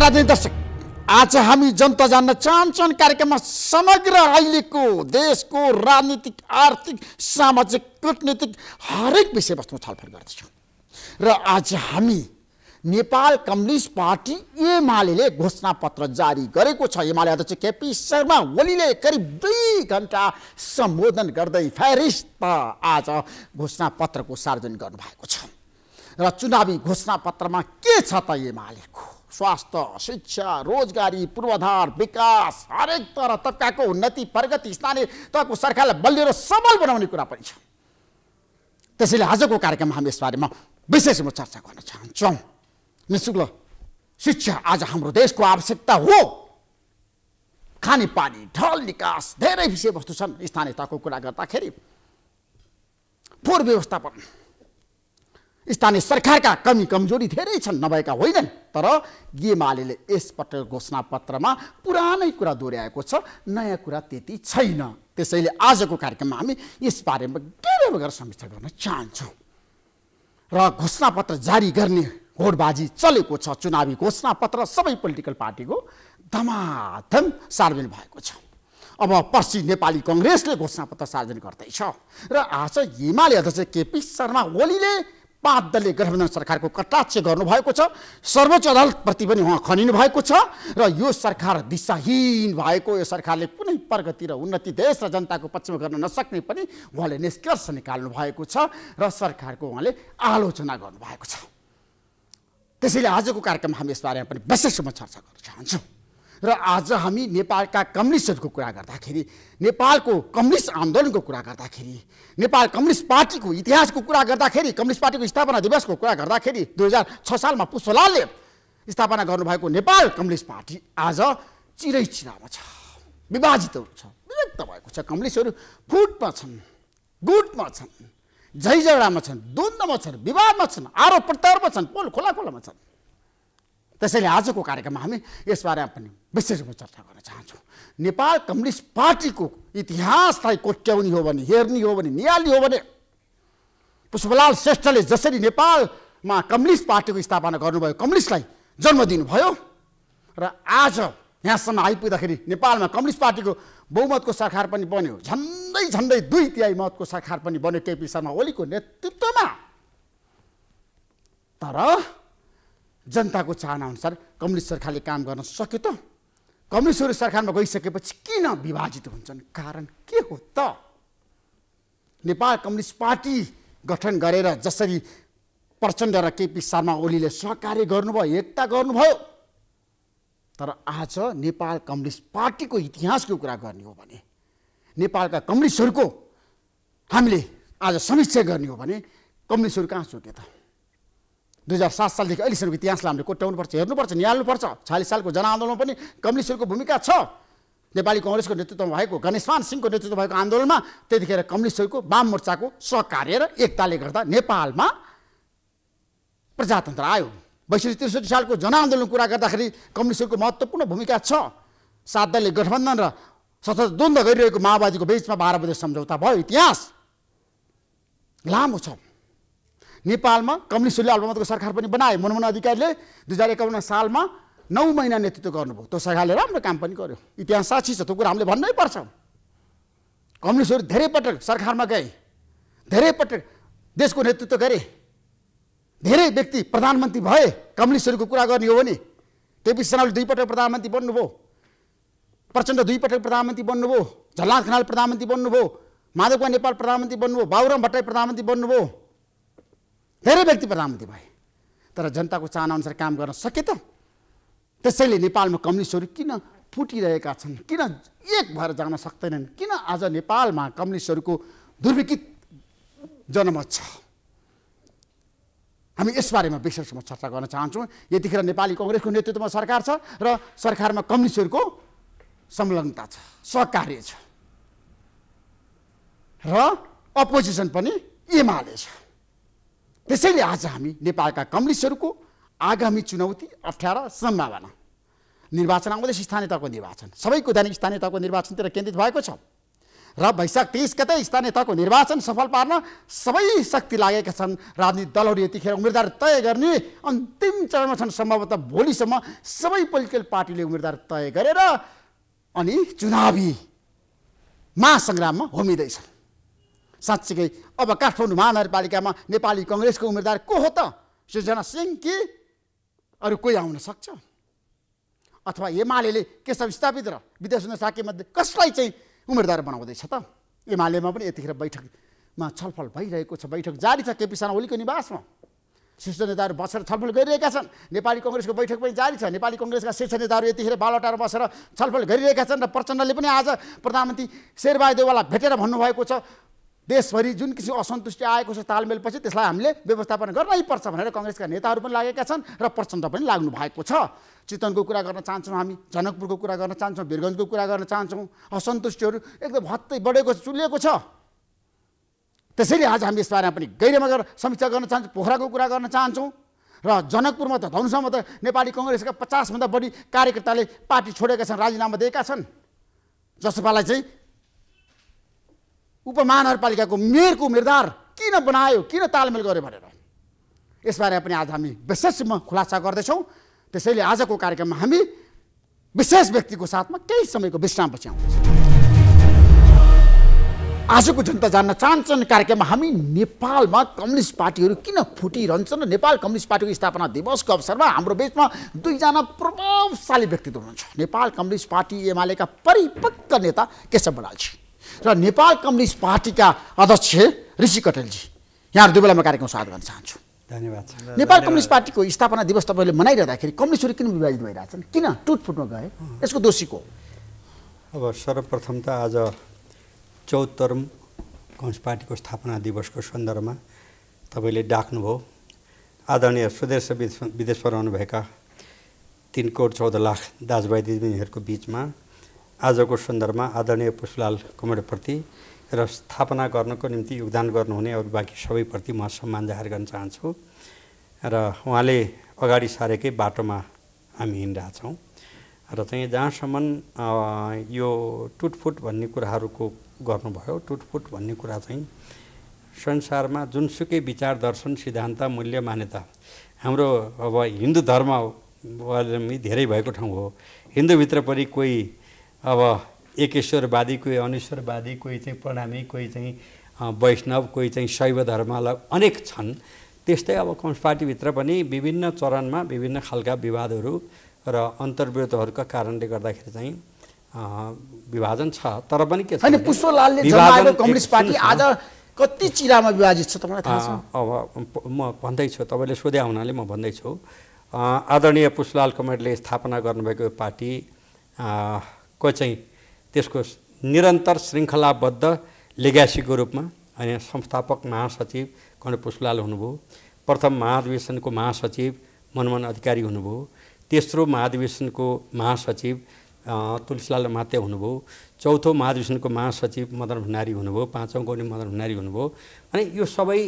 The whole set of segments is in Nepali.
राजनीति दर्शक आज हामी जनता जान्न चाहन्छौँ कार्यक्रममा समग्र अहिलेको देशको राजनीतिक आर्थिक सामाजिक कूटनीतिक हरेक विषयवस्तुमा छलफल गर्दछौँ र आज हामी नेपाल कम्युनिस्ट पार्टी एमाले घोषणा पत्र जारी गरेको छ एमाले अध्यक्ष केपी शर्मा ओलीले करिब दुई घन्टा सम्बोधन गर्दै फेरिस्त आज घोषणा पत्रको सार्वजनिक गर्नुभएको छ र चुनावी घोषणा पत्रमा के छ त एमालेको स्वास्थ्य शिक्षा रोजगारी पूर्वाधार विकास हरेक तर तबकाको उन्नति प्रगति स्थानीय तहको सरकारलाई बलियो र सबल बनाउने कुरा पनि छ त्यसैले आजको कार्यक्रममा हामी यसबारेमा विशेष रूपमा चर्चा गर्न चाहन्छौँ निशुल्क शिक्षा आज हाम्रो देशको आवश्यकता हो खाने पानी ढल निकास धेरै विषयवस्तु छन् स्थानीय तहको कुरा गर्दाखेरि फोहोर व्यवस्थापन स्थानीय सरकारका कमी कमजोरी धेरै छन् नभएका होइनन् तर गेमाले यसपटक घोषणापत्रमा पुरानै कुरा दोहोऱ्याएको छ नयाँ कुरा त्यति छैन त्यसैले आजको कार्यक्रममा हामी यसबारेमा गहिरो बगेर समीक्षा गर्न चाहन्छौँ र घोषणापत्र जारी गर्ने होडबाजी चलेको छ चुनावी घोषणापत्र सबै पोलिटिकल पार्टीको धमाधम सार्वजनिक भएको छ अब पर्सि नेपाली कङ्ग्रेसले घोषणापत्र सार्वजनिक गर्दैछ र आज हिमालय अध्यक्ष केपी शर्मा ओलीले पाँच दलले गठबन्धन सरकारको कटाक्ष गर्नुभएको छ सर्वोच्च अदालतप्रति पनि उहाँ खनिनु भएको छ र यो सरकार दिशाहीन भएको यो सरकारले कुनै प्रगति र उन्नति देश र जनताको पक्षमा गर्न नसक्ने पनि उहाँले निष्कर्ष निकाल्नु भएको छ र सरकारको उहाँले आलोचना गर्नुभएको छ त्यसैले आजको कार्यक्रममा हामी यसबारेमा पनि विशेष रूपमा चर्चा गर्न चाहन्छौँ र आज हामी नेपालका कम्युनिस्टहरूको कुरा गर्दाखेरि नेपालको कम्युनिस्ट आन्दोलनको कुरा गर्दाखेरि नेपाल कम्युनिस्ट पार्टीको इतिहासको कुरा गर्दाखेरि कम्युनिस्ट पार्टीको स्थापना दिवसको कुरा गर्दाखेरि दुई हजार छ सालमा पुष्पलालले स्थापना गर्नुभएको नेपाल कम्युनिस्ट पार्टी आज चिरै चिरामा छ विभाजितहरू छ विभक्त भएको छ कम्युनिस्टहरू फुटमा छन् गुटमा छन् झैझगडामा छन् द्वन्द्वमा छन् विवादमा छन् आरोप प्रत्यारोपमा छन् पोल खोला खोलामा छन् त्यसैले आजको कार्यक्रममा हामी यसबारेमा पनि विशेष रूपमा चर्चा गर्न चाहन्छौँ नेपाल कम्युनिस्ट पार्टीको इतिहासलाई कोट्याउने हो भने हेर्ने हो भने निहाल्ने हो भने पुष्पलाल श्रेष्ठले जसरी नेपालमा कम्युनिस्ट पार्टीको स्थापना गर्नुभयो कम्युनिस्टलाई जन्म दिनुभयो र आज यहाँसम्म आइपुग्दाखेरि नेपालमा कम्युनिस्ट पार्टीको बहुमतको सरकार पनि बन्यो झन्डै झन्डै दुई तिहाई मतको सरकार पनि बन्यो केपी शर्मा ओलीको नेतृत्वमा तर जनताको चाहनाअनुसार कम्युनिस्ट सरकारले काम गर्न सक्यो त कम्युनिस्टहरू सरकारमा गइसकेपछि किन विभाजित हुन्छन् कारण के हो त नेपाल कम्युनिस्ट पार्टी गठन गरेर जसरी प्रचण्ड र केपी शर्मा ओलीले सहकार्य गर्नुभयो एकता गर्नुभयो तर आज नेपाल कम्युनिस्ट पार्टीको इतिहासको कुरा गर्ने हो भने नेपालका कम्युनिस्टहरूको हामीले आज समीक्षा गर्ने हो भने कम्युनिस्टहरू कहाँ चुके त दुई हजार सात सालदेखि अहिलेसम्मको इतिहासलाई हामीले पर्छ हेर्नुपर्छ निहाल्नुपर्छ छालिस सालको जनआन्दोलनमा पनि कम्युनिस्टहरूको भूमिका छ नेपाली कङ्ग्रेसको नेतृत्वमा भएको गणेशमान सिंहको नेतृत्व भएको आन्दोलनमा त्यतिखेर कम्युनिस्टहरूको वाम मोर्चाको सहकार्य र एकताले गर्दा नेपालमा प्रजातन्त्र आयो बैसठी त्रिसठी सालको जनआन्दोलनको कुरा गर्दाखेरि कम्युनिस्टहरूको महत्त्वपूर्ण भूमिका छ सात दलले गठबन्धन र सशस्त्र द्वन्द्व गरिरहेको माओवादीको बिचमा बाह्र बजे सम्झौता भयो इतिहास लामो छ नेपालमा कम्युनिस्टहरूले अल्पमतको सरकार पनि बनाए मनमोहन अधिकारीले दुई हजार एकाउन्न सालमा नौ महिना नेतृत्व गर्नुभयो त्यो सरकारले राम्रो काम पनि गर्यो इतिहास साक्षी छ त्यो कुरा हामीले भन्नै पर्छ कम्युनिस्टहरू धेरै पटक सरकारमा गए धेरै पटक देशको नेतृत्व गरे धेरै व्यक्ति प्रधानमन्त्री भए कम्युनिस्टहरूको कुरा गर्ने हो भने केपी शर्माले दुईपटक प्रधानमन्त्री बन्नुभयो प्रचण्ड दुईपटक प्रधानमन्त्री बन्नुभयो झलनाथ खनाल प्रधानमन्त्री बन्नुभयो माधव नेपाल प्रधानमन्त्री बन्नुभयो बाबुराम भट्टराई प्रधानमन्त्री बन्नुभयो धेरै व्यक्ति प्रधानमन्त्री भए तर जनताको चाहनाअनुसार काम गर्न सके त त्यसैले नेपालमा कम्युनिस्टहरू किन फुटिरहेका छन् किन एक भएर जान सक्दैनन् किन आज नेपालमा कम्युनिस्टहरूको दुर्विकित जनमत छ हामी यसबारेमा विशेषमा चर्चा गर्न चाहन्छौँ यतिखेर नेपाली कङ्ग्रेसको नेतृत्वमा सरकार छ र सरकारमा कम्युनिस्टहरूको संलग्नता छ सहकार्य छ र अपोजिसन पनि एमाले छ त्यसैले आज हामी नेपालका कम्युनिस्टहरूको आगामी चुनौती अप्ठ्यारा सम्भावना निर्वाचन आउँदैछ स्थानीय तहको निर्वाचन सबैको ध्यान स्थानीय तहको निर्वाचनतिर केन्द्रित भएको छ र वैशाख तेइस गते स्थानीय तहको निर्वाचन सफल पार्न सबै शक्ति लागेका छन् राजनीतिक दलहरू यतिखेर उम्मेद्वार तय गर्ने अन्तिम चरणमा छन् सम्भवतः भोलिसम्म सबै पोलिटिकल पार्टीले उम्मेद्वार तय गरेर अनि चुनावी महासङ्ग्राममा होमिँदैछन् साँच्चीकै अब काठमाडौँ महानगरपालिकामा नेपाली कङ्ग्रेसको उम्मेदवार को हो त सृजना सिंह कि अरू कोही आउन सक्छ अथवा एमाले छ स्थापित र विदेश साकेमध्ये कसलाई चाहिँ उम्मेदवार बनाउँदैछ त एमालेमा पनि यतिखेर बैठकमा छलफल भइरहेको छ बैठक जारी छ केपी शर्मा ओलीको निवासमा शीर्ष नेताहरू बसेर छलफल गरिरहेका छन् नेपाली कङ्ग्रेसको बैठक पनि जारी छ नेपाली कङ्ग्रेसका शीर्ष नेताहरू यतिखेर बालटार बसेर छलफल गरिरहेका छन् र प्रचण्डले पनि आज प्रधानमन्त्री शेरबहादेवालाई भेटेर भन्नुभएको छ देशभरि जुन किसिम असन्तुष्टि आएको छ तालमेलपछि त्यसलाई हामीले व्यवस्थापन गर्नै पर्छ भनेर कङ्ग्रेसका नेताहरू पनि लागेका छन् र प्रचण्ड पनि लाग्नु भएको छ चितवनको कुरा गर्न चाहन्छौँ हामी जनकपुरको कुरा गर्न चाहन्छौँ वीरगन्जको कुरा गर्न चाहन्छौँ असन्तुष्टिहरू एकदम हत्तै बढेको छ चुलिएको छ त्यसैले आज हामी यसबारेमा पनि गहिरेमा गएर समीक्षा गर्न चाहन्छौँ पोखराको कुरा गर्न चाहन्छौँ र जनकपुरमा त धनुषमा त नेपाली कङ्ग्रेसका पचासभन्दा बढी कार्यकर्ताले पार्टी छोडेका छन् राजीनामा दिएका छन् जसपालाई चाहिँ उपमहानगरपालिकाको मेयरको उम्मेदवार किन बनायो किन तालमेल गर्यो भनेर यसबारे पनि आज हामी विशेषमा खुलासा गर्दैछौँ त्यसैले आजको कार्यक्रममा हामी विशेष व्यक्तिको साथमा केही समयको विश्रामपछि आउँदैछौँ आजको जनता जान्न चाहन्छन् कार्यक्रममा हामी नेपालमा कम्युनिस्ट पार्टीहरू किन फुटिरहन्छन् नेपाल कम्युनिस्ट पार्टीको स्थापना दिवसको अवसरमा हाम्रो बिचमा दुईजना प्रभावशाली व्यक्तित्व हुनुहुन्छ नेपाल कम्युनिस्ट पार्टी एमालेका परिपक्व नेता केशव बडालजी र नेपाल कम्युनिस्ट पार्टीका अध्यक्ष ऋषि कटेलजी यहाँहरू दुई म कार्यक्रम स्वागत गर्न चाहन्छु धन्यवाद नेपाल कम्युनिस्ट पार्टीको स्थापना दिवस तपाईँले मनाइरहँदाखेरि कम्युनिस्टहरू किन विभाजित भइरहेछन् किन टुटफुटमा गए यसको दोषीको अब सर्वप्रथम त आज चौहत्तर कम्युनिस्ट पार्टीको स्थापना दिवसको सन्दर्भमा तपाईँले डाक्नुभयो आदरणीय स्वदेश विदेश रहनुभएका तिन करोड चौध लाख दाजुभाइ दिदीबहिनीहरूको बिचमा आजको सन्दर्भमा आदरणीय पुष्पलाल कुमरप्रति र स्थापना गर्नको निम्ति योगदान गर्नुहुने अरू बाँकी सबैप्रति म सम्मान जाहेर गर्न चाहन्छु र उहाँले अगाडि सारेकै बाटोमा हामी हिँडिरहेछौँ र चाहिँ जहाँसम्म यो टुटफुट भन्ने कुराहरूको गर्नुभयो टुटफुट भन्ने कुरा चाहिँ संसारमा जुनसुकै विचार दर्शन सिद्धान्त मूल्य मान्यता हाम्रो अब हिन्दू धर्म धेरै भएको ठाउँ हो हिन्दूभित्र पनि कोही अब एकेश्वरवादी कोही अनेश्वरवादी कोही चाहिँ प्रणामी कोही चाहिँ वैष्णव कोही चाहिँ शैव धर्मलाई अनेक छन् त्यस्तै अब कम्युनिस्ट पार्टीभित्र पनि विभिन्न चरणमा विभिन्न खालका विवादहरू र अन्तर्विरोधहरूका कारणले गर्दाखेरि चाहिँ विभाजन छ तर पनि के छ पुष्पलालले कम्युनिस्ट पार्टी आज कति चिरामा विभाजित छ तपाईँलाई थाहा छ अब म भन्दैछु तपाईँले सोध्या हुनाले म भन्दैछु आदरणीय पुष्पलाल कमेटले स्थापना गर्नुभएको पार्टी को चाहिँ त्यसको निरन्तर श्रृङ्खलाबद्ध लेग्यासीको रूपमा अनि संस्थापक महासचिव कर्णपुष्पलाल हुनुभयो प्रथम महाधिवेशनको महासचिव मनमोहन अधिकारी हुनुभयो तेस्रो महाधिवेशनको महासचिव तुलसीलाल माते हुनुभयो चौथो महाधिवेशनको महासचिव मदन भण्डारी हुनुभयो पाँचौँको पनि मदन भण्डारी हुनुभयो अनि यो सबै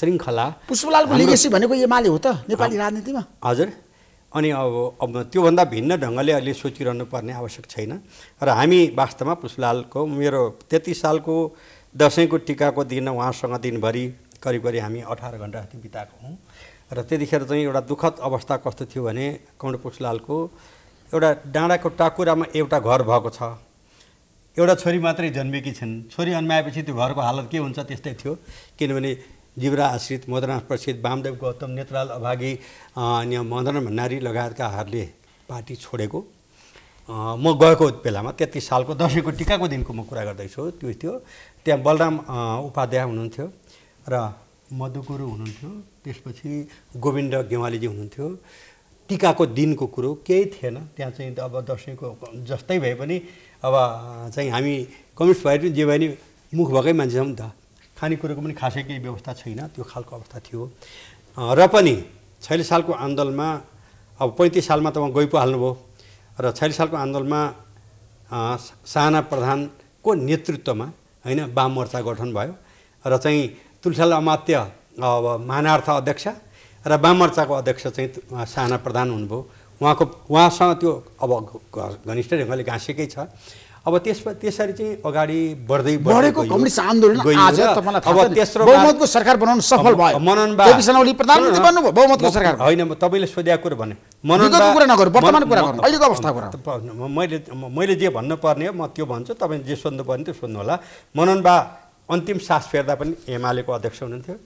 श्रृङ्खला पुष्पलालको लेगेसी भनेको एमाले हो त नेपाली राजनीतिमा हजुर अनि अब अब त्योभन्दा भिन्न ढङ्गले अहिले सोचिरहनु पर्ने आवश्यक छैन र हामी वास्तवमा पुष्पलालको मेरो तेत्तिस सालको दसैँको टिकाको दिन उहाँसँग दिनभरि करिब करिब हामी अठार घन्टा जति बिताएको हौँ र त्यतिखेर चाहिँ एउटा दुःखद अवस्था कस्तो थियो भने कौण्ड पुष्पलालको एउटा डाँडाको टाकुरामा एउटा घर भएको छ एउटा छोरी मात्रै जन्मेकी छिन् छोरी जन्माएपछि त्यो घरको हालत के हुन्छ त्यस्तै थियो किनभने जिब्रा आश्रित मदननाथ प्रसिद्ध वामदेव गौतम नेत्राल अभागी अन्य मदन भण्डारी लगायतकाहरूले पार्टी छोडेको म गएको बेलामा तेत्तिस सालको दसैँको टिकाको दिनको म कुरा गर्दैछु त्यो थियो त्यहाँ बलराम उपाध्याय हुनुहुन्थ्यो र मधुगुरु हुनुहुन्थ्यो त्यसपछि गोविन्द गेवालीजी हुनुहुन्थ्यो टिकाको दिनको कुरो केही थिएन त्यहाँ चाहिँ अब दसैँको जस्तै भए पनि अब चाहिँ हामी कम्युनिस्ट भए पनि जे भए पनि मुख भएकै मान्छे छौँ नि त खानेकुरोको पनि खासै केही व्यवस्था छैन त्यो खालको अवस्था थियो र पनि छैलिस सालको आन्दोलनमा अब पैँतिस सालमा त उहाँ गइ हाल्नुभयो र छैलिस सालको आन्दोलनमा साना प्रधानको नेतृत्वमा होइन वाम मोर्चा गठन भयो र चाहिँ तुलसाल अमात्य अब मानार्थ अध्यक्ष र वाम मोर्चाको अध्यक्ष चाहिँ साना प्रधान हुनुभयो उहाँको उहाँसँग त्यो अब घनिष्ठ ढङ्गले घाँसेकै छ अब त्यस त्यसरी चाहिँ अगाडि बढ्दै बढेको कम्युनिस्ट आन्दोलन आज अब तेस्रो बहुमतको सरकार बनाउन सफल भयो प्रधानमन्त्री बन्नुभयो बहुमतको सरकार होइन तपाईँले सोधेको कुरो भने कुरा वर्तमान कुरा गर्नु अहिलेको अवस्था मैले मैले जे भन्नुपर्ने हो म त्यो भन्छु तपाईँले जे सोध्नुपर्ने त्यो सोध्नु होला बा अन्तिम सास फेर्दा पनि एमालेको अध्यक्ष हुनुहुन्थ्यो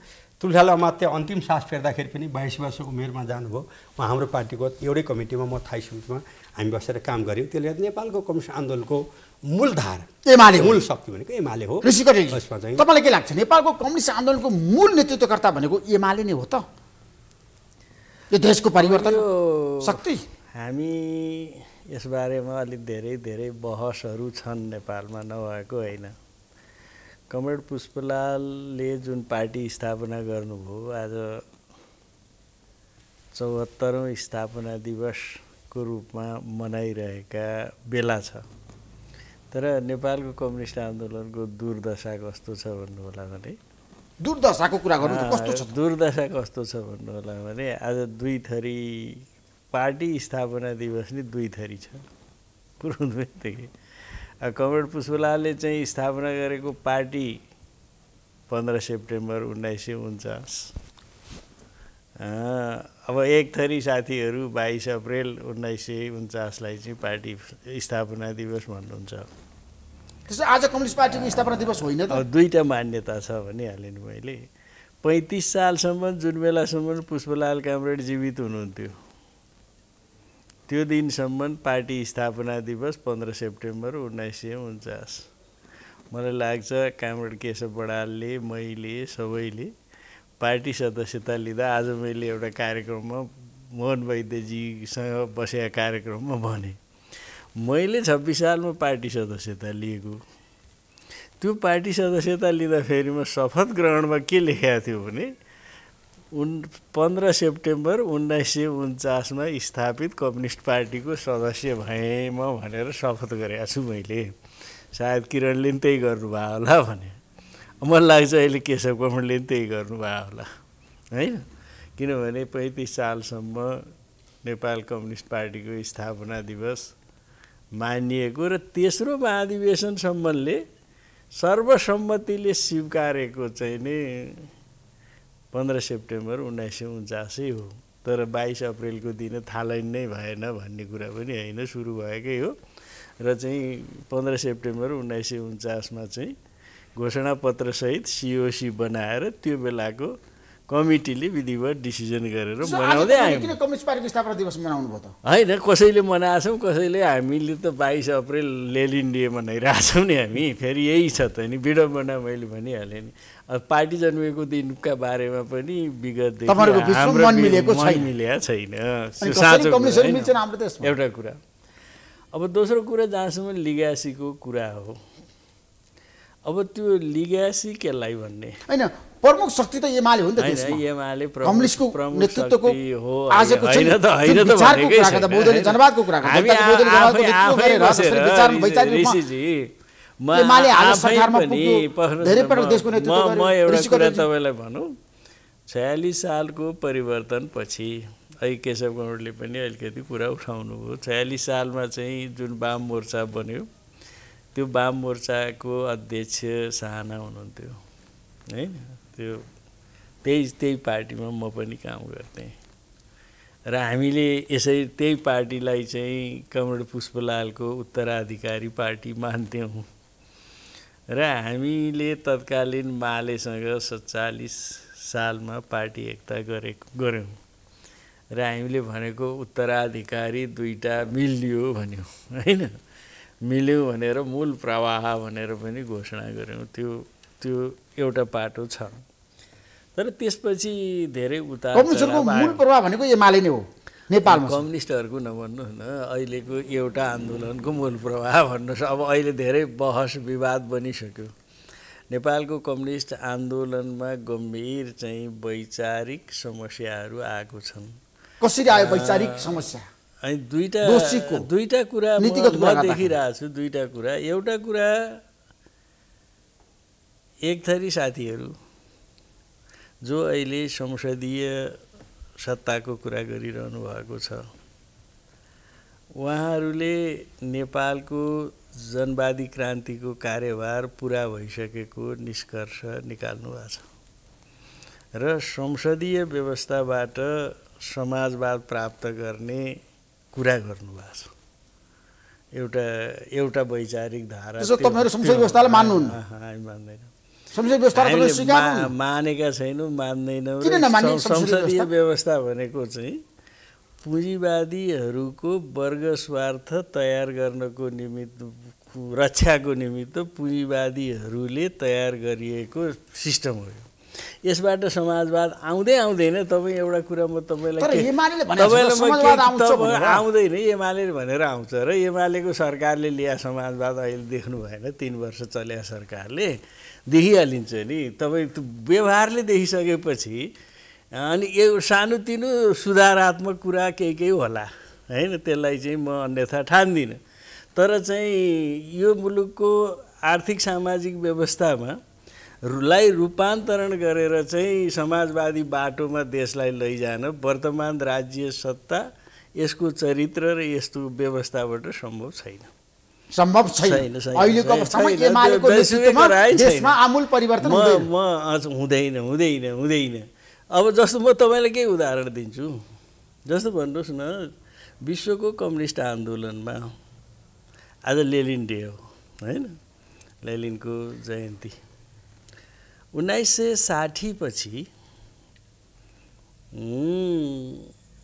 तुलसाल अमात्य अन्तिम सास फेर्दाखेरि पनि बाइस वर्षको उमेरमा जानुभयो उहाँ हाम्रो पार्टीको एउटै कमिटीमा म थाई समितिमा हामी बसेर काम गऱ्यौँ त्यसले गर्दा नेपालको कम्युनिस्ट आन्दोलनको मूलधार एमाले मूल शक्ति भनेको एमाले हो ऋषिकटेल तपाईँलाई के लाग्छ नेपालको कम्युनिस्ट आन्दोलनको मूल नेतृत्वकर्ता भनेको एमाले नै हो त यो देशको परिवर्तन शक्ति हामी यसबारेमा अलिक धेरै धेरै बहसहरू छन् नेपालमा नभएको होइन कमरेड पुष्पलालले जुन पार्टी स्थापना गर्नुभयो आज चौहत्तरौँ स्थापना दिवसको रूपमा मनाइरहेका बेला छ तर नेपालको कम्युनिस्ट आन्दोलनको दुर्दशा कस्तो छ भन्नु होला भने दुर्दशाको कुरा गर्नु कस्तो छ दुर्दशा कस्तो छ भन्नु होला भने आज दुई थरी पार्टी स्थापना दिवस नै दुई थरी छ कुरोदेखि कमरेड पुष्पलालले चाहिँ स्थापना गरेको पार्टी पन्ध्र सेप्टेम्बर उन्नाइस सय उन्चास अब एक थरी साथीहरू बाइस अप्रेल उन्नाइस सय उन्चासलाई चाहिँ पार्टी स्थापना दिवस भन्नुहुन्छ त्यसो आज कम्युनिस्ट पार्टीको स्थापना दिवस होइन त दुईवटा मान्यता छ भनिहालेँ नि मैले पैँतिस सालसम्म जुन बेलासम्म पुष्पलाल कामरेड जीवित हुनुहुन्थ्यो त्यो दिनसम्म पार्टी स्थापना दिवस पन्ध्र सेप्टेम्बर उन्नाइस सय उन्चास मलाई लाग्छ कामरेड केशव बडालले मैले सबैले पार्टी सदस्यता लिँदा आज मैले एउटा कार्यक्रममा मोहन वैद्यजीसँग बसेका कार्यक्रममा भने मैले छब्बिस सालमा पार्टी सदस्यता लिएको त्यो पार्टी सदस्यता लिँदाखेरि म शपथ ग्रहणमा के लेखेको थियो भने उन पन्ध्र सेप्टेम्बर उन्नाइस सय उन्चासमा स्थापित कम्युनिस्ट पार्टीको सदस्य भएँ म भनेर शपथ गरेको छु मैले सायद किरणले पनि त्यही गर्नुभयो होला भने मलाई लाग्छ अहिले केशव कमणले पनि त्यही गर्नुभयो होला होइन किनभने पैँतिस सालसम्म नेपाल कम्युनिस्ट पार्टीको स्थापना दिवस मानिएको र तेस्रो महाधिवेशन सम्बन्धले सर्वसम्मतिले स्वीकारेको चाहिँ नि पन्ध्र सेप्टेम्बर उन्नाइस सय उन्चासै हो तर बाइस अप्रेलको दिन थालैन नै भएन भन्ने कुरा पनि होइन सुरु भएकै हो र चाहिँ पन्ध्र सेप्टेम्बर उन्नाइस सय उन्चासमा चाहिँ घोषणापत्रसहित सिओसी बनाएर त्यो बेलाको कमिटीले विधिवत डिसिजन गरेर मनाउँदै आयौँ होइन कसैले मनाएछौँ कसैले हामीले त बाइस अप्रेल लेलिन डे मनाइरहेछौँ नि हामी फेरि यही छ त नि विडम्बना मैले भनिहालेँ नि अब पार्टी जन्मेको दिनका बारेमा पनि विगत मिलेको छैन एउटा कुरा अब दोस्रो कुरा जहाँसम्म लिगासीको कुरा हो अब त्यो लिगासी केलाई भन्ने होइन प्रमुख शक्ति त एमाले हो नि त कम्युनिस्टको नेतृत्वको आजको बौद्धले जनवादको कुरा तपाईँलाई भनौँ छयालिस सालको परिवर्तन पछि अहिले केशव गौडले पनि अलिकति कुरा उठाउनु उठाउनुभयो छयालिस सालमा चाहिँ जुन वाम मोर्चा बन्यो त्यो वाम मोर्चाको अध्यक्ष साहना हुनुहुन्थ्यो है त्यो त्यही त्यही पार्टीमा म पनि काम गर्थेँ र हामीले यसरी त्यही पार्टीलाई चाहिँ कमरेड पुष्पलालको उत्तराधिकारी पार्टी मान्थ्यौँ र हामीले तत्कालीन मालेसँग सत्तालिस सालमा पार्टी एकता गरेको गऱ्यौँ र हामीले भनेको उत्तराधिकारी दुईवटा मिलियो भन्यौँ होइन मिल्यौँ भनेर मूल प्रवाह भनेर पनि घोषणा गऱ्यौँ त्यो त्यो एउटा पाटो छ तर त्यसपछि धेरै उता मूल प्रभाव भनेको एमाले नै हो नेपालमा कम्युनिस्टहरूको नभन्नु न अहिलेको एउटा आन्दोलनको मूल प्रभाव भन्नुहोस् अब अहिले धेरै बहस विवाद बनिसक्यो नेपालको कम्युनिस्ट आन्दोलनमा गम्भीर चाहिँ वैचारिक समस्याहरू आएको छन् कसरी आयो वैचारिक समस्या अनि दुईवटा दुईवटा कुरा म देखिरहेको छु दुईवटा कुरा एउटा कुरा एक थरी साथीहरू जो अहिले संसदीय सत्ताको कुरा गरिरहनु भएको छ उहाँहरूले नेपालको जनवादी क्रान्तिको कार्यभार पुरा भइसकेको निष्कर्ष निकाल्नु भएको छ र संसदीय व्यवस्थाबाट समाजवाद प्राप्त गर्ने कुरा गर्नुभएको छ एउटा एउटा वैचारिक धारा तपाईँहरू संसदीय व्यवस्थालाई मान्नुहुन्न हामी मान्दैनौँ मानेका छैनौँ मान्दैनौँ संसदीय व्यवस्था भनेको चाहिँ पुँजीवादीहरूको वर्ग स्वार्थ तयार गर्नको निमित्त रक्षाको निमित्त पुँजीवादीहरूले तयार गरिएको सिस्टम हो यसबाट समाजवाद आउँदै आउँदैन तपाईँ एउटा कुरा म तपाईँलाई आउँदैन एमाले भनेर आउँछ र एमालेको सरकारले ल्या समाजवाद अहिले देख्नु भएन तिन वर्ष चल्या सरकारले देखिहालिन्छ नि तपाईँ व्यवहारले देखिसकेपछि अनि यो सानोतिनो सुधारात्मक कुरा केही केही होला होइन त्यसलाई चाहिँ म अन्यथा ठान्दिनँ तर चाहिँ यो मुलुकको आर्थिक सामाजिक व्यवस्थामा लाई रूपान्तरण गरेर चाहिँ समाजवादी बाटोमा देशलाई लैजान वर्तमान राज्य सत्ता यसको चरित्र र यस्तो व्यवस्थाबाट सम्भव छैन सम्भव छैन अहिलेको अवस्थामा एमालेको आमूल परिवर्तन म हुँदैन हुँदैन हुँदैन अब जस्तो म तपाईँलाई केही उदाहरण दिन्छु जस्तो भन्नुहोस् न विश्वको कम्युनिस्ट आन्दोलनमा आज लेलिन डे हो होइन लेलिनको जयन्ती उन्नाइस सय साठीपछि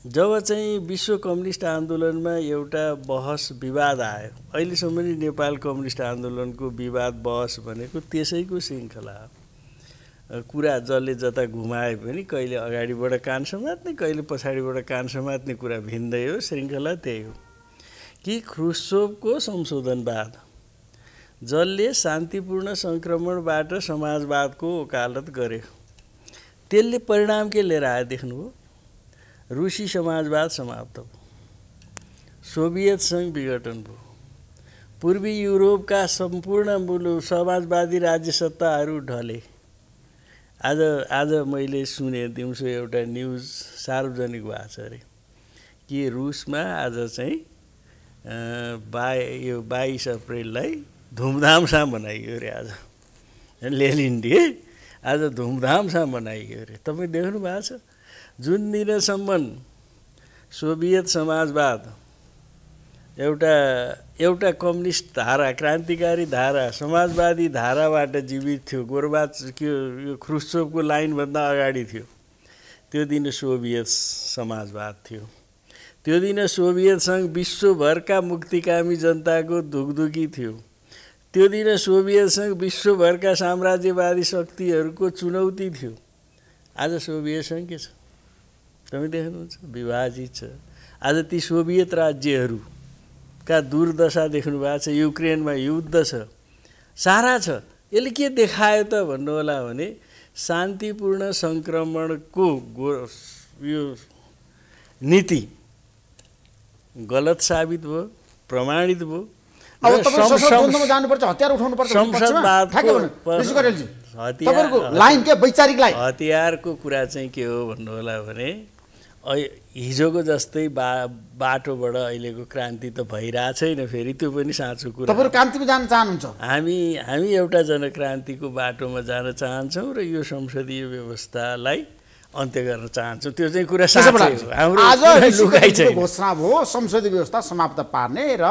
जब चाहिँ विश्व कम्युनिस्ट आन्दोलनमा एउटा बहस विवाद आयो अहिलेसम्म नि नेपाल कम्युनिस्ट आन्दोलनको विवाद बहस भनेको त्यसैको श्रृङ्खला कुरा जसले जता घुमाए पनि कहिले अगाडिबाट कान समात्ने कहिले पछाडिबाट कान समात्ने कुरा भिन्दै हो श्रृङ्खला त्यही हो कि ख्रुसोपको संशोधनवाद जसले शान्तिपूर्ण सङ्क्रमणबाट समाजवादको वकालत गर्यो त्यसले परिणाम के लिएर आयो देख्नुभयो रुसी समाजवाद समाप्त भयो सोभियत सङ्घ विघटन भयो पूर्वी युरोपका सम्पूर्ण मुलु समाजवादी राज्य सत्ताहरू ढले आज आज मैले सुने दिउँसो एउटा न्युज सार्वजनिक भएको छ अरे कि रुसमा आज चाहिँ बा यो बाइस अप्रेललाई धुमधामसँग मनाइयो अरे आज लेलिन्डे आज धुमधामसँग मनाइयो अरे तपाईँ देख्नु भएको छ जुन दिनसम्म सोभियत समाजवाद एउटा एउटा कम्युनिस्ट धारा क्रान्तिकारी धारा समाजवादी धाराबाट जीवित थियो गोरबा के यो खुसोपको लाइनभन्दा अगाडि थियो त्यो दिन सोभियत समाजवाद थियो त्यो दिन सोभियत सङ्घ विश्वभरका मुक्तिकामी जनताको धुकधुकी थियो त्यो दिन सोभियत सङ्घ विश्वभरका साम्राज्यवादी शक्तिहरूको चुनौती थियो आज सोभियत सङ्घ के छ तपाईँ देख्नुहुन्छ विभाजित छ आज ती सोभियत राज्यहरूका दुर्दशा देख्नु भएको छ युक्रेनमा युद्ध छ सारा छ यसले के देखायो त भन्नुहोला भने शान्तिपूर्ण सङ्क्रमणको गो यो नीति गलत साबित भयो प्रमाणित भयो हतियारको कुरा चाहिँ के हो भन्नुहोला भने हिजोको जस्तै बा बाटोबाट अहिलेको क्रान्ति त भइरहेको छैन फेरि त्यो पनि साँचो कुरा तपाईँहरू क्रान्तिमा जान चाहनुहुन्छ हामी हामी एउटा जनक्रान्तिको बाटोमा जान चाहन्छौँ र यो संसदीय व्यवस्थालाई अन्त्य गर्न चाहन्छौँ त्यो चाहिँ कुरा साँचो घोषणा भयो संसदीय व्यवस्था समाप्त पार्ने र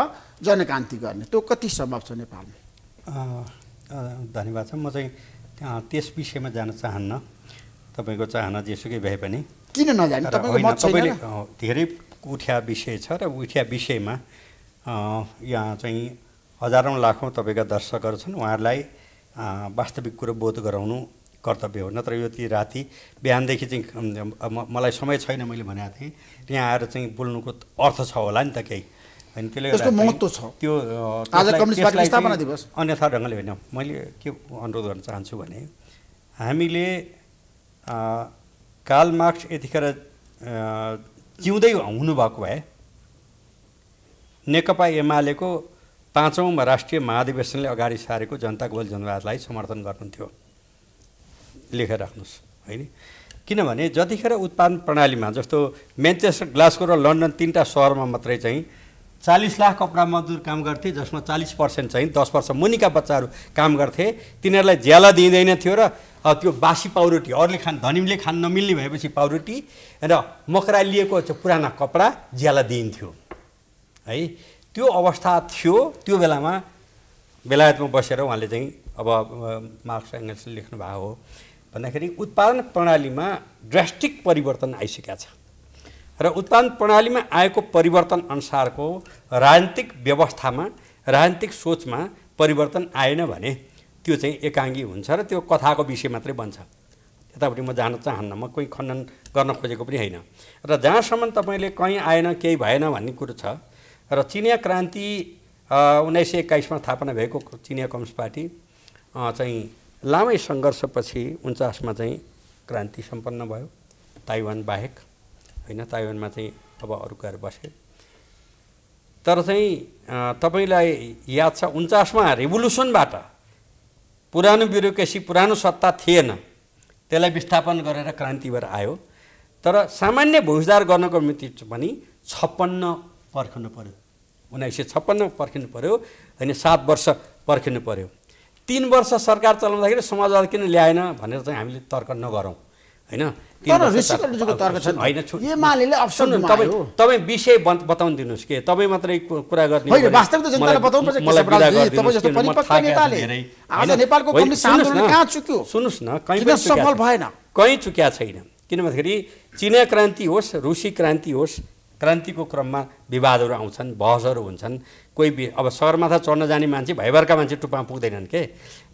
जनक्रान्ति गर्ने त्यो कति सम्भव छ नेपालमा धन्यवाद छ म चाहिँ त्यस विषयमा जान चाहन्न तपाईँको चाहना जेसुकै भए पनि किन नजाने तपाईँले धेरै उठ्या विषय छ र उठ्या विषयमा यहाँ चाहिँ हजारौँ लाखौँ तपाईँका दर्शकहरू छन् उहाँहरूलाई वास्तविक कुरो बोध गराउनु कर्तव्य हो नत्र यो ती राति बिहानदेखि चाहिँ मलाई समय छैन मैले भनेको थिएँ त्यहाँ आएर चाहिँ बोल्नुको अर्थ छ होला नि त केही अनि त्यसले महत्त्व छ त्यो अन्यथा ढङ्गले होइन मैले के अनुरोध गर्न चाहन्छु भने हामीले कार्ल मार्क्स यतिखेर जिउँदै हुनुभएको भए नेकपा एमालेको पाँचौँ राष्ट्रिय महाधिवेशनले अगाडि सारेको जनता गोल जनवादलाई समर्थन गर्नुहुन्थ्यो लेखेर राख्नुहोस् होइन किनभने जतिखेर उत्पादन प्रणालीमा जस्तो मेन्चेस्टर ग्लास्को र लन्डन तिनवटा सहरमा मात्रै चाहिँ चालिस लाख कपडा मजदुर काम गर्थे जसमा चालिस पर्सेन्ट चाहिँ दस वर्ष मुनिका बच्चाहरू काम गर्थे तिनीहरूलाई ज्याला दिइँदैन थियो र त्यो बासी पाउरोटी अरूले खान धनीले खान नमिल्ने भएपछि पाउरोटी र मकरा लिएको पुराना कपडा ज्याला दिइन्थ्यो है त्यो अवस्था थियो त्यो बेलामा बेलायतमा बसेर उहाँले चाहिँ अब मार्क्स एङ्गल्सले लेख्नु भएको हो भन्दाखेरि उत्पादन प्रणालीमा ड्रास्टिक परिवर्तन आइसकेका छ र उत्पादन प्रणालीमा आएको परिवर्तन अनुसारको राजनीतिक व्यवस्थामा राजनीतिक सोचमा परिवर्तन आएन भने त्यो चाहिँ एकाङ्गी हुन्छ र त्यो कथाको विषय मात्रै बन्छ यतापट्टि म जान चाहन्न म कोही खण्डन गर्न खोजेको पनि होइन र जहाँसम्म तपाईँले कहीँ आएन केही भएन भन्ने कुरो छ र चिनिया क्रान्ति उन्नाइस सय एक्काइसमा स्थापना भएको चिनिया कम्युनिस्ट पार्टी चाहिँ लामै सङ्घर्षपछि उन्चासमा चाहिँ क्रान्ति सम्पन्न भयो ताइवान बाहेक होइन ताइवानमा चाहिँ अब अरू गएर बसे तर चाहिँ तपाईँलाई याद छ उन्चासमा रेभोलुसनबाट पुरानो ब्युरोक्रेसी पुरानो सत्ता थिएन त्यसलाई विस्थापन गरेर क्रान्तिबाट आयो तर सामान्य भूसदार गर्नको मिति पनि छप्पन्न पर्खनु पऱ्यो उन्नाइस सय छप्पन्न पर्खिनु पऱ्यो होइन सात वर्ष पर्खिनु पऱ्यो तिन वर्ष सरकार चलाउँदाखेरि समाजवाद किन ल्याएन भनेर चाहिँ हामीले तर्क नगरौँ होइन तपाईँ विषय बताउनु दिनुहोस् के तपाईँ मात्रै कुरा गर्ने सुन्नुहोस् न कहीँ चुक्या छैन किन भन्दाखेरि चिनिया क्रान्ति होस् रुसी क्रान्ति होस् क्रान्तिको क्रममा विवादहरू आउँछन् बहसहरू हुन्छन् कोही अब सगरमाथा चढ्न जाने मान्छे भाइभरका मान्छे टुप्पामा पुग्दैनन् के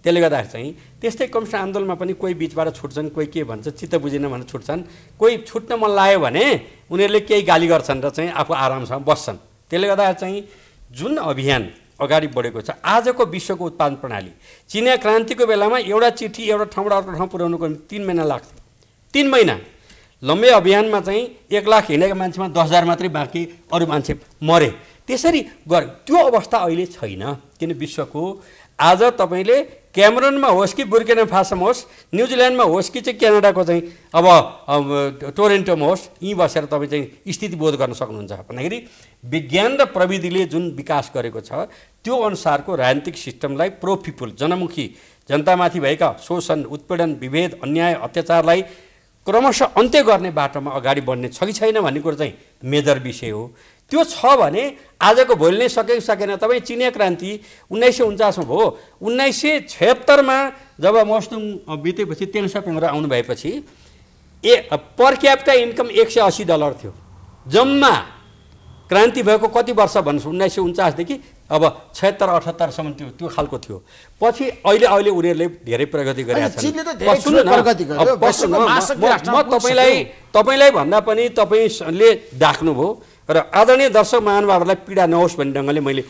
त्यसले गर्दाखेरि चाहिँ त्यस्तै कम्युनिस्ट आन्दोलनमा पनि कोही बिचबाट छुट्छन् कोही के भन्छ चित्त बुझेन भनेर छुट्छन् कोही छुट्न मन लाग्यो भने उनीहरूले केही गाली गर्छन् र चाहिँ आफू आरामसँग बस्छन् त्यसले गर्दा चाहिँ जुन अभियान अगाडि बढेको छ आजको विश्वको उत्पादन प्रणाली चिनिया क्रान्तिको बेलामा एउटा चिठी एउटा ठाउँबाट अर्को ठाउँ पुर्याउनुको निम्ति तिन महिना लाग्थ्यो तिन महिना लम्बे अभियानमा चाहिँ एक लाख हिँडेको मान्छेमा दस हजार मात्रै बाँकी अरू मान्छे मरे त्यसरी गर त्यो अवस्था अहिले छैन किन विश्वको आज तपाईँले क्यामरुनमा होस् कि बुर्केना फासमा होस् न्युजिल्यान्डमा होस् कि चाहिँ क्यानाडाको चाहिँ अब टोरेन्टोमा होस् यहीँ बसेर तपाईँ चाहिँ स्थिति बोध गर्न सक्नुहुन्छ भन्दाखेरि विज्ञान र प्रविधिले जुन विकास गरेको छ त्यो अनुसारको राजनीतिक सिस्टमलाई प्रोफिपुल जनमुखी जनतामाथि भएका शोषण उत्पीडन विभेद अन्याय अत्याचारलाई क्रमशः अन्त्य गर्ने बाटोमा अगाडि बढ्ने छ कि छैन भन्ने कुरो चाहिँ मेजर विषय हो त्यो छ भने आजको भोलि नै सकेको सकेन तपाईँ चिनिया क्रान्ति उन्नाइस सय उन्चासमा भयो उन्नाइस सय छत्तरमा जब मौसम बितेपछि सय पेङ्ग्रा आउनु भएपछि ए पर क्यापका इन्कम एक सय असी डलर थियो जम्मा क्रान्ति भएको कति वर्ष भन्नुहोस् उन्नाइस सय उन्चासदेखि अब छत्तर अठहत्तरसम्म त्यो त्यो खालको थियो पछि अहिले अहिले उनीहरूले धेरै प्रगति गरेका छन् म तपाईँलाई तपाईँलाई भन्दा पनि तपाईँले राख्नुभयो र आदरणीय दर्शक महानुभावहरूलाई पीडा नहोस् भन्ने ढङ्गले मैले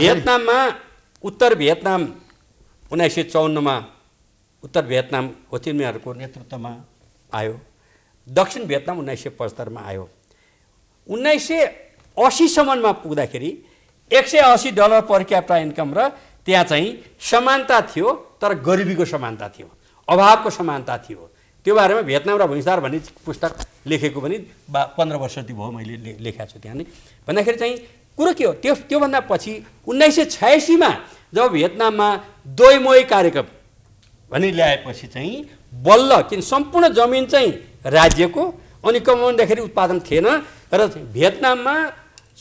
भियतनाममा उत्तर भियतनाम उन्नाइस सय चौन्नमा उत्तर भियतनाम हो नेतृत्वमा आयो दक्षिण भियतनाम उन्नाइस सय पचहत्तरमा आयो उन्नाइस सय असीसम्ममा पुग्दाखेरि एक सय असी डलर पर क्यापिटल इन्कम र त्यहाँ चाहिँ समानता थियो तर गरिबीको समानता थियो अभावको समानता थियो त्यो बारेमा भियतनाम र भुइँसार भन्ने पुस्तक लेखेको पनि बा पन्ध्र वर्ष वर्षति भयो मैले ले छु त्यहाँ नै भन्दाखेरि चाहिँ कुरो के हो त्यो त्योभन्दा पछि उन्नाइस सय छयासीमा जब भियतनाममा दोइमोई कार्यक्रम भनी ल्याएपछि चाहिँ बल्ल किन सम्पूर्ण जमिन चाहिँ राज्यको अनि कमाउँदाखेरि उत्पादन थिएन र भियतनाममा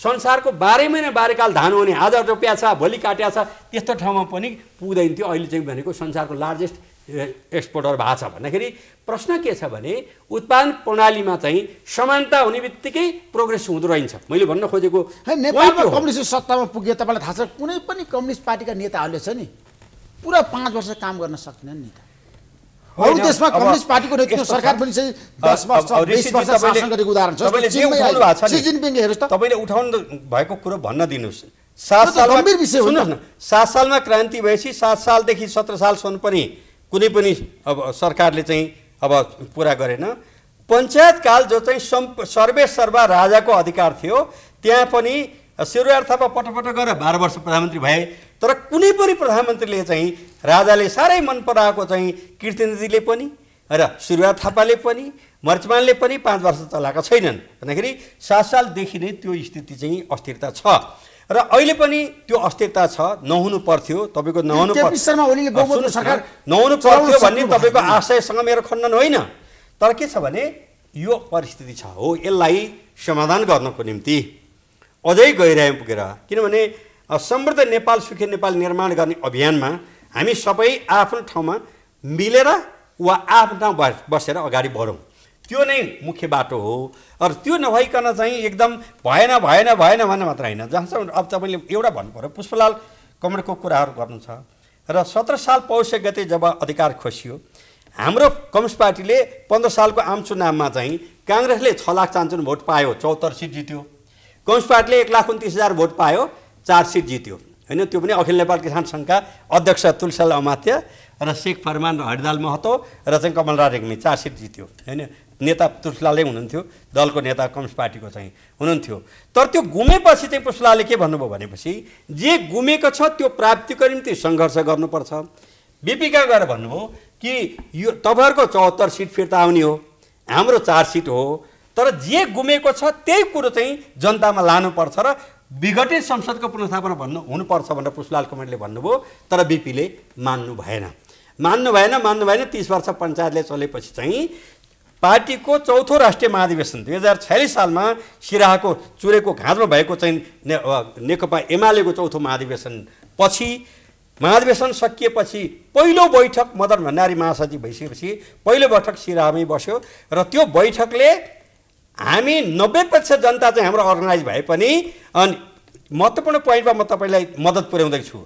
संसारको बाह्रै महिना बाह्रकाल धान हुने आज रोप्या छ भोलि काट्या छ त्यस्तो ठाउँमा पनि पुग्दैन थियो अहिले चाहिँ भनेको संसारको लार्जेस्ट एक्सपोर्टर भएको छ भन्दाखेरि प्रश्न के छ भने उत्पादन प्रणालीमा चाहिँ समानता हुने बित्तिकै प्रोग्रेस हुँदो रहन्छ मैले भन्न खोजेको नेपालमा कम्युनिस्ट सत्तामा पुग्यो तपाईँलाई थाहा छ कुनै पनि कम्युनिस्ट पार्टीका नेताहरूले छ नि पुरा पाँच वर्ष काम गर्न सक्दैनन् नि त अरू कम्युनिस्ट पार्टीको नेतृत्व सरकार पनि उदाहरण छ तपाईँले उठाउनु भएको कुरो भन्न दिनुहोस् सात सालमा न सात सालमा क्रान्ति भएपछि सात सालदेखि सत्र सालसम्म पनि कुनै पनि अब सरकारले चाहिँ अब पुरा गरेन पञ्चायतकाल जो चाहिँ सम् सर्वे सर्वा राजाको अधिकार थियो त्यहाँ पनि सिरुवार थापा पटपट गरेर बाह्र वर्ष प्रधानमन्त्री भए तर कुनै पनि प्रधानमन्त्रीले चाहिँ राजाले साह्रै मन पराएको चाहिँ कृतिनिधिले पनि र सिरुवार थापाले पनि मर्चमानले पनि पाँच वर्ष चलाएका छैनन् भन्दाखेरि सात सालदेखि नै त्यो स्थिति चाहिँ अस्थिरता छ र अहिले पनि त्यो अस्थिरता छ नहुनु पर्थ्यो तपाईँको नहुनु नहुनु पर्थ्यो भन्ने तपाईँको आशयसँग मेरो खण्डन होइन तर के छ भने यो परिस्थिति छ हो यसलाई समाधान गर्नको निम्ति अझै गहिरायौँ पुगेर किनभने समृद्ध नेपाल सुखी नेपाल निर्माण गर्ने अभियानमा हामी सबै आफ्नो ठाउँमा मिलेर वा आफ्नो ठाउँ बसेर अगाडि बढौँ त्यो नै मुख्य बाटो हो र त्यो नभइकन चाहिँ एकदम भएन भएन भएन भने मात्र होइन जहाँसम्म अब तपाईँले एउटा भन्नु पऱ्यो पुष्पलाल कमरको कुराहरू गर्नु छ र सत्र साल पौष गते जब अधिकार खोसियो हाम्रो कम्युनिस्ट पार्टीले पन्ध्र सालको आम चुनावमा चाहिँ काङ्ग्रेसले छ लाख चान्चुन भोट पायो चौहत्तर सिट जित्यो कम्युनिस्ट पार्टीले एक लाख उन्तिस हजार भोट पायो चार सिट जित्यो होइन त्यो पनि अखिल नेपाल किसान सङ्घका अध्यक्ष तुलसाल अमात्य र शेख फरमान र हरिदाल महतो र चाहिँ कमलराज रेग्मी चार सिट जित्यो होइन नेता पुष्लाले हुनुहुन्थ्यो दलको नेता कम्युनिस्ट पार्टीको चाहिँ हुनुहुन्थ्यो तर त्यो गुमेपछि चाहिँ पुष्लाले के भन्नुभयो भनेपछि जे गुमेको छ त्यो प्राप्तिको निम्ति सङ्घर्ष गर्नुपर्छ बिपिका गएर भन्नुभयो कि यो तपाईँहरूको चौहत्तर सिट फिर्ता आउने हो हाम्रो चार सिट हो तर जे गुमेको छ त्यही कुरो चाहिँ जनतामा लानुपर्छ र विघटित संसदको पुनर्स्थापना भन्नु हुनुपर्छ भनेर पुष्लाल कमेन्टले भन्नुभयो तर बिपीले मान्नु भएन मान्नु भएन मान्नु भएन तिस वर्ष पञ्चायतले चलेपछि चाहिँ पार्टीको चौथो राष्ट्रिय महाधिवेशन दुई हजार छयालिस सालमा सिराहाको चुरेको घाँचमा भएको चाहिँ ने, नेकपा एमालेको चौथो महाधिवेशन पछि महाधिवेशन सकिएपछि पहिलो बैठक मदन भण्डारी महासचिव भइसकेपछि पहिलो बैठक सिराहामै बस्यो र त्यो बैठकले हामी नब्बे प्रतिशत जनता चाहिँ हाम्रो अर्गनाइज भए पनि अनि महत्त्वपूर्ण पोइन्टमा म तपाईँलाई मद्दत पुर्याउँदैछु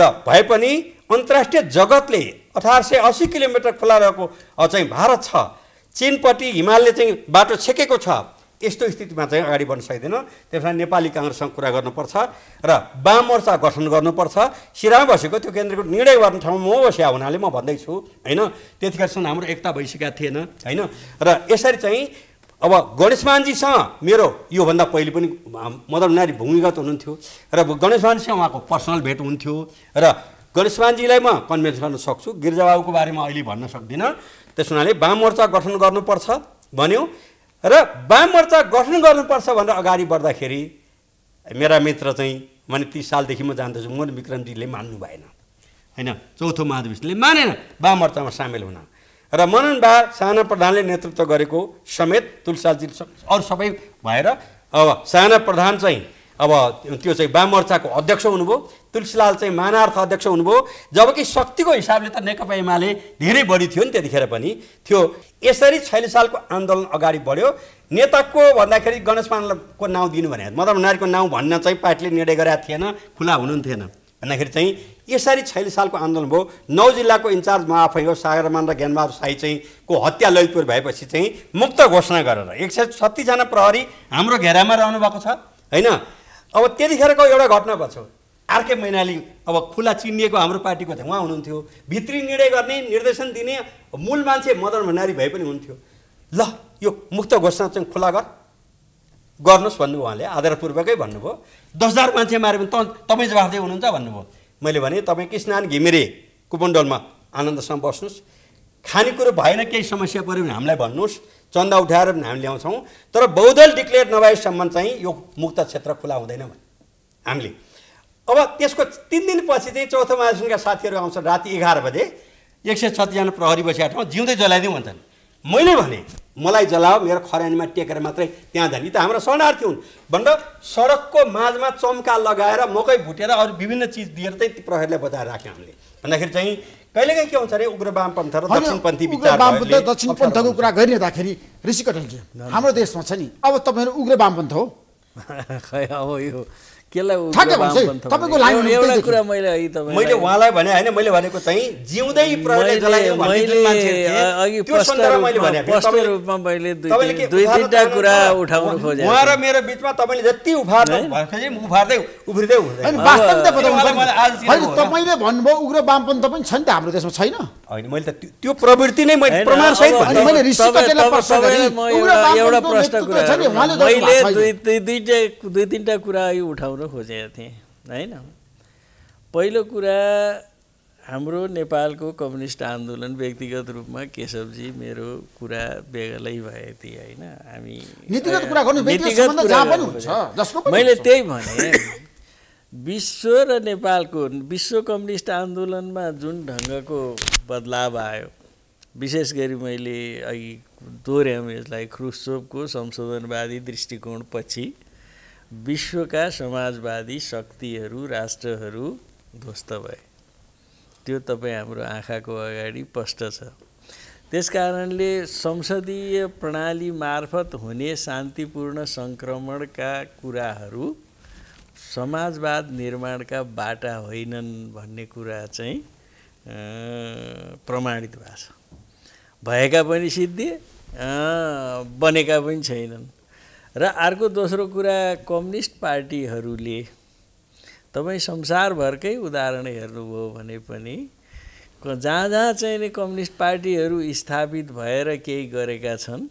र भए पनि अन्तर्राष्ट्रिय जगतले अठार सय असी किलोमिटर खुला रहेको चाहिँ भारत छ चिनपट्टि हिमालले चाहिँ बाटो छेकेको छ यस्तो स्थितिमा चाहिँ अगाडि बढ्न सकिँदैन त्यस कारण नेपाली काङ्ग्रेससँग कुरा गर्नुपर्छ र वाम मोर्चा गठन गर्नुपर्छ सिरामा बसेको त्यो केन्द्रको निर्णय गर्ने ठाउँमा म बसेका हुनाले म भन्दैछु होइन त्यतिखेरसम्म हाम्रो एकता भइसकेका थिएन होइन र यसरी चाहिँ अब गणेशमानजीसँग मेरो योभन्दा पहिले पनि मदन नारी भूमिगत हुनुहुन्थ्यो र गणेशमानजीसँग उहाँको पर्सनल भेट हुन्थ्यो र गणेशमानजीलाई म कन्भिन्स गर्न सक्छु गिर्जाबाबुको बारेमा अहिले भन्न सक्दिनँ त्यस हुनाले वाम मोर्चा गठन गर्नुपर्छ भन्यो र वाम मोर्चा गठन गर्नुपर्छ भनेर अगाडि बढ्दाखेरि मेरा मित्र चाहिँ मैले तिस सालदेखि म जान्दछु मोहन विक्रमजीले मान्नु भएन होइन चौथो महाधिवेशनले मानेन वाममोर्चामा सामेल हुन र मनन बा साना प्रधानले नेतृत्व गरेको समेत तुलसाजी अरू सबै भएर अब साना प्रधान चाहिँ अब त्यो चाहिँ वाम मोर्चाको अध्यक्ष हुनुभयो तुलसीलाल चाहिँ मानार्थ अध्यक्ष हुनुभयो जबकि शक्तिको हिसाबले त नेकपा एमाले धेरै बढी थियो नि त्यतिखेर पनि थियो यसरी छैलिस सालको आन्दोलन अगाडि बढ्यो नेताको भन्दाखेरि भन्दाखेरि गणेशमानको नाउँ दिनु भने मदन भण्डारीको नाउँ भन्न चाहिँ पार्टीले निर्णय गरेका थिएन खुला हुनु थिएन भन्दाखेरि चाहिँ यसरी छैलिस सालको आन्दोलन भयो नौ जिल्लाको इन्चार्ज आफै हो सागरमान र ज्ञानबहादुर साई चाहिँ को हत्या ललितपुर भएपछि चाहिँ मुक्त घोषणा गरेर एक सय छत्तिसजना प्रहरी हाम्रो घेरामा रहनुभएको छ होइन अब त्यतिखेरको एउटा घटना भन्छ आरके मैनाली अब खुला चिनिएको हाम्रो पार्टीको त उहाँ हुनुहुन्थ्यो भित्री निर्णय गर्ने निर्देशन दिने मूल मान्छे मदन भण्डारी भए पनि हुन्थ्यो ल यो मुक्त घोषणा चाहिँ खुला गर गर्नुहोस् भन्नु उहाँले आधारपूर्वकै भन्नुभयो दस हजार मान्छे मारे भने त तपाईँ जवाफदेही हुनुहुन्छ भन्नुभयो मैले भने तपाईँ कृष्ण घिमिरे कुपण्डलमा आनन्दसँग बस्नुहोस् खानेकुरो भएन केही समस्या पऱ्यो भने हामीलाई भन्नुहोस् चन्दा उठाएर पनि हामी ल्याउँछौँ तर बौद्धल डिक्लेयर नभएसम्म चाहिँ यो मुक्त क्षेत्र खुला हुँदैन भने हामीले अब त्यसको तिन दिनपछि चाहिँ चौथो महाधिवेशनका साथीहरू आउँछन् राति एघार बजे एक सय छत्तिसजना प्रहरी बसेका ठाउँ जिउँदै जलाइदिउँ भन्छन् मैले भने मलाई जलाओ मेरो खरानीमा टेकेर मात्रै त्यहाँ जाने त हाम्रो शरणार्थी हुन् भनेर सडकको माझमा चम्का लगाएर मकै भुटेर अरू विभिन्न चिज दिएर चाहिँ प्रहरीलाई बचाएर राख्यौँ हामीले भन्दाखेरि चाहिँ कहिलेकाहीँ के हुन्छ अरे उग्र वामपन्थ र दक्षिणपन्थी विचार वामपन्थ दक्षिणपन्थको कुरा गरिरहँदाखेरि ऋषि कटलजी हाम्रो देशमा छ नि अब तपाईँहरू उग्र वामपन्थ हो खै अब यो मैले उहाँलाई भने होइन मैले भनेको चाहिँ जिउँदै कुरा उहाँ र मेरो तपाईँले जति भन्नुभयो उग्र वामपन्थ पनि छ नि त हाम्रो देशमा छैन मैले त त्यो प्रवृत्ति नै मैले मैले दुई तिनवटा कुरा उठाउनु बनाउन खोजेका थिएँ होइन पहिलो कुरा हाम्रो नेपालको कम्युनिस्ट आन्दोलन व्यक्तिगत रूपमा केशवजी मेरो कुरा बेगलै भए ती होइन हामी मैले त्यही भने विश्व र नेपालको विश्व कम्युनिस्ट आन्दोलनमा जुन ढङ्गको बदलाव आयो विशेष गरी मैले अघि दोहोऱ्याउँ यसलाई ख्रुसोपको संशोधनवादी पछि विश्वका समाजवादी शक्तिहरू राष्ट्रहरू ध्वस्त भए त्यो तपाईँ हाम्रो आँखाको अगाडि स्पष्ट छ त्यसकारणले संसदीय प्रणाली मार्फत हुने शान्तिपूर्ण सङ्क्रमणका कुराहरू समाजवाद निर्माणका बाटा होइनन् भन्ने कुरा चाहिँ प्रमाणित भएको छ भएका पनि सिद्धि बनेका पनि छैनन् र अर्को दोस्रो कुरा कम्युनिस्ट पार्टीहरूले तपाईँ संसारभरकै उदाहरण हेर्नुभयो भने पनि जहाँ जहाँ चाहिँ नि कम्युनिस्ट पार्टीहरू स्थापित भएर केही गरेका छन्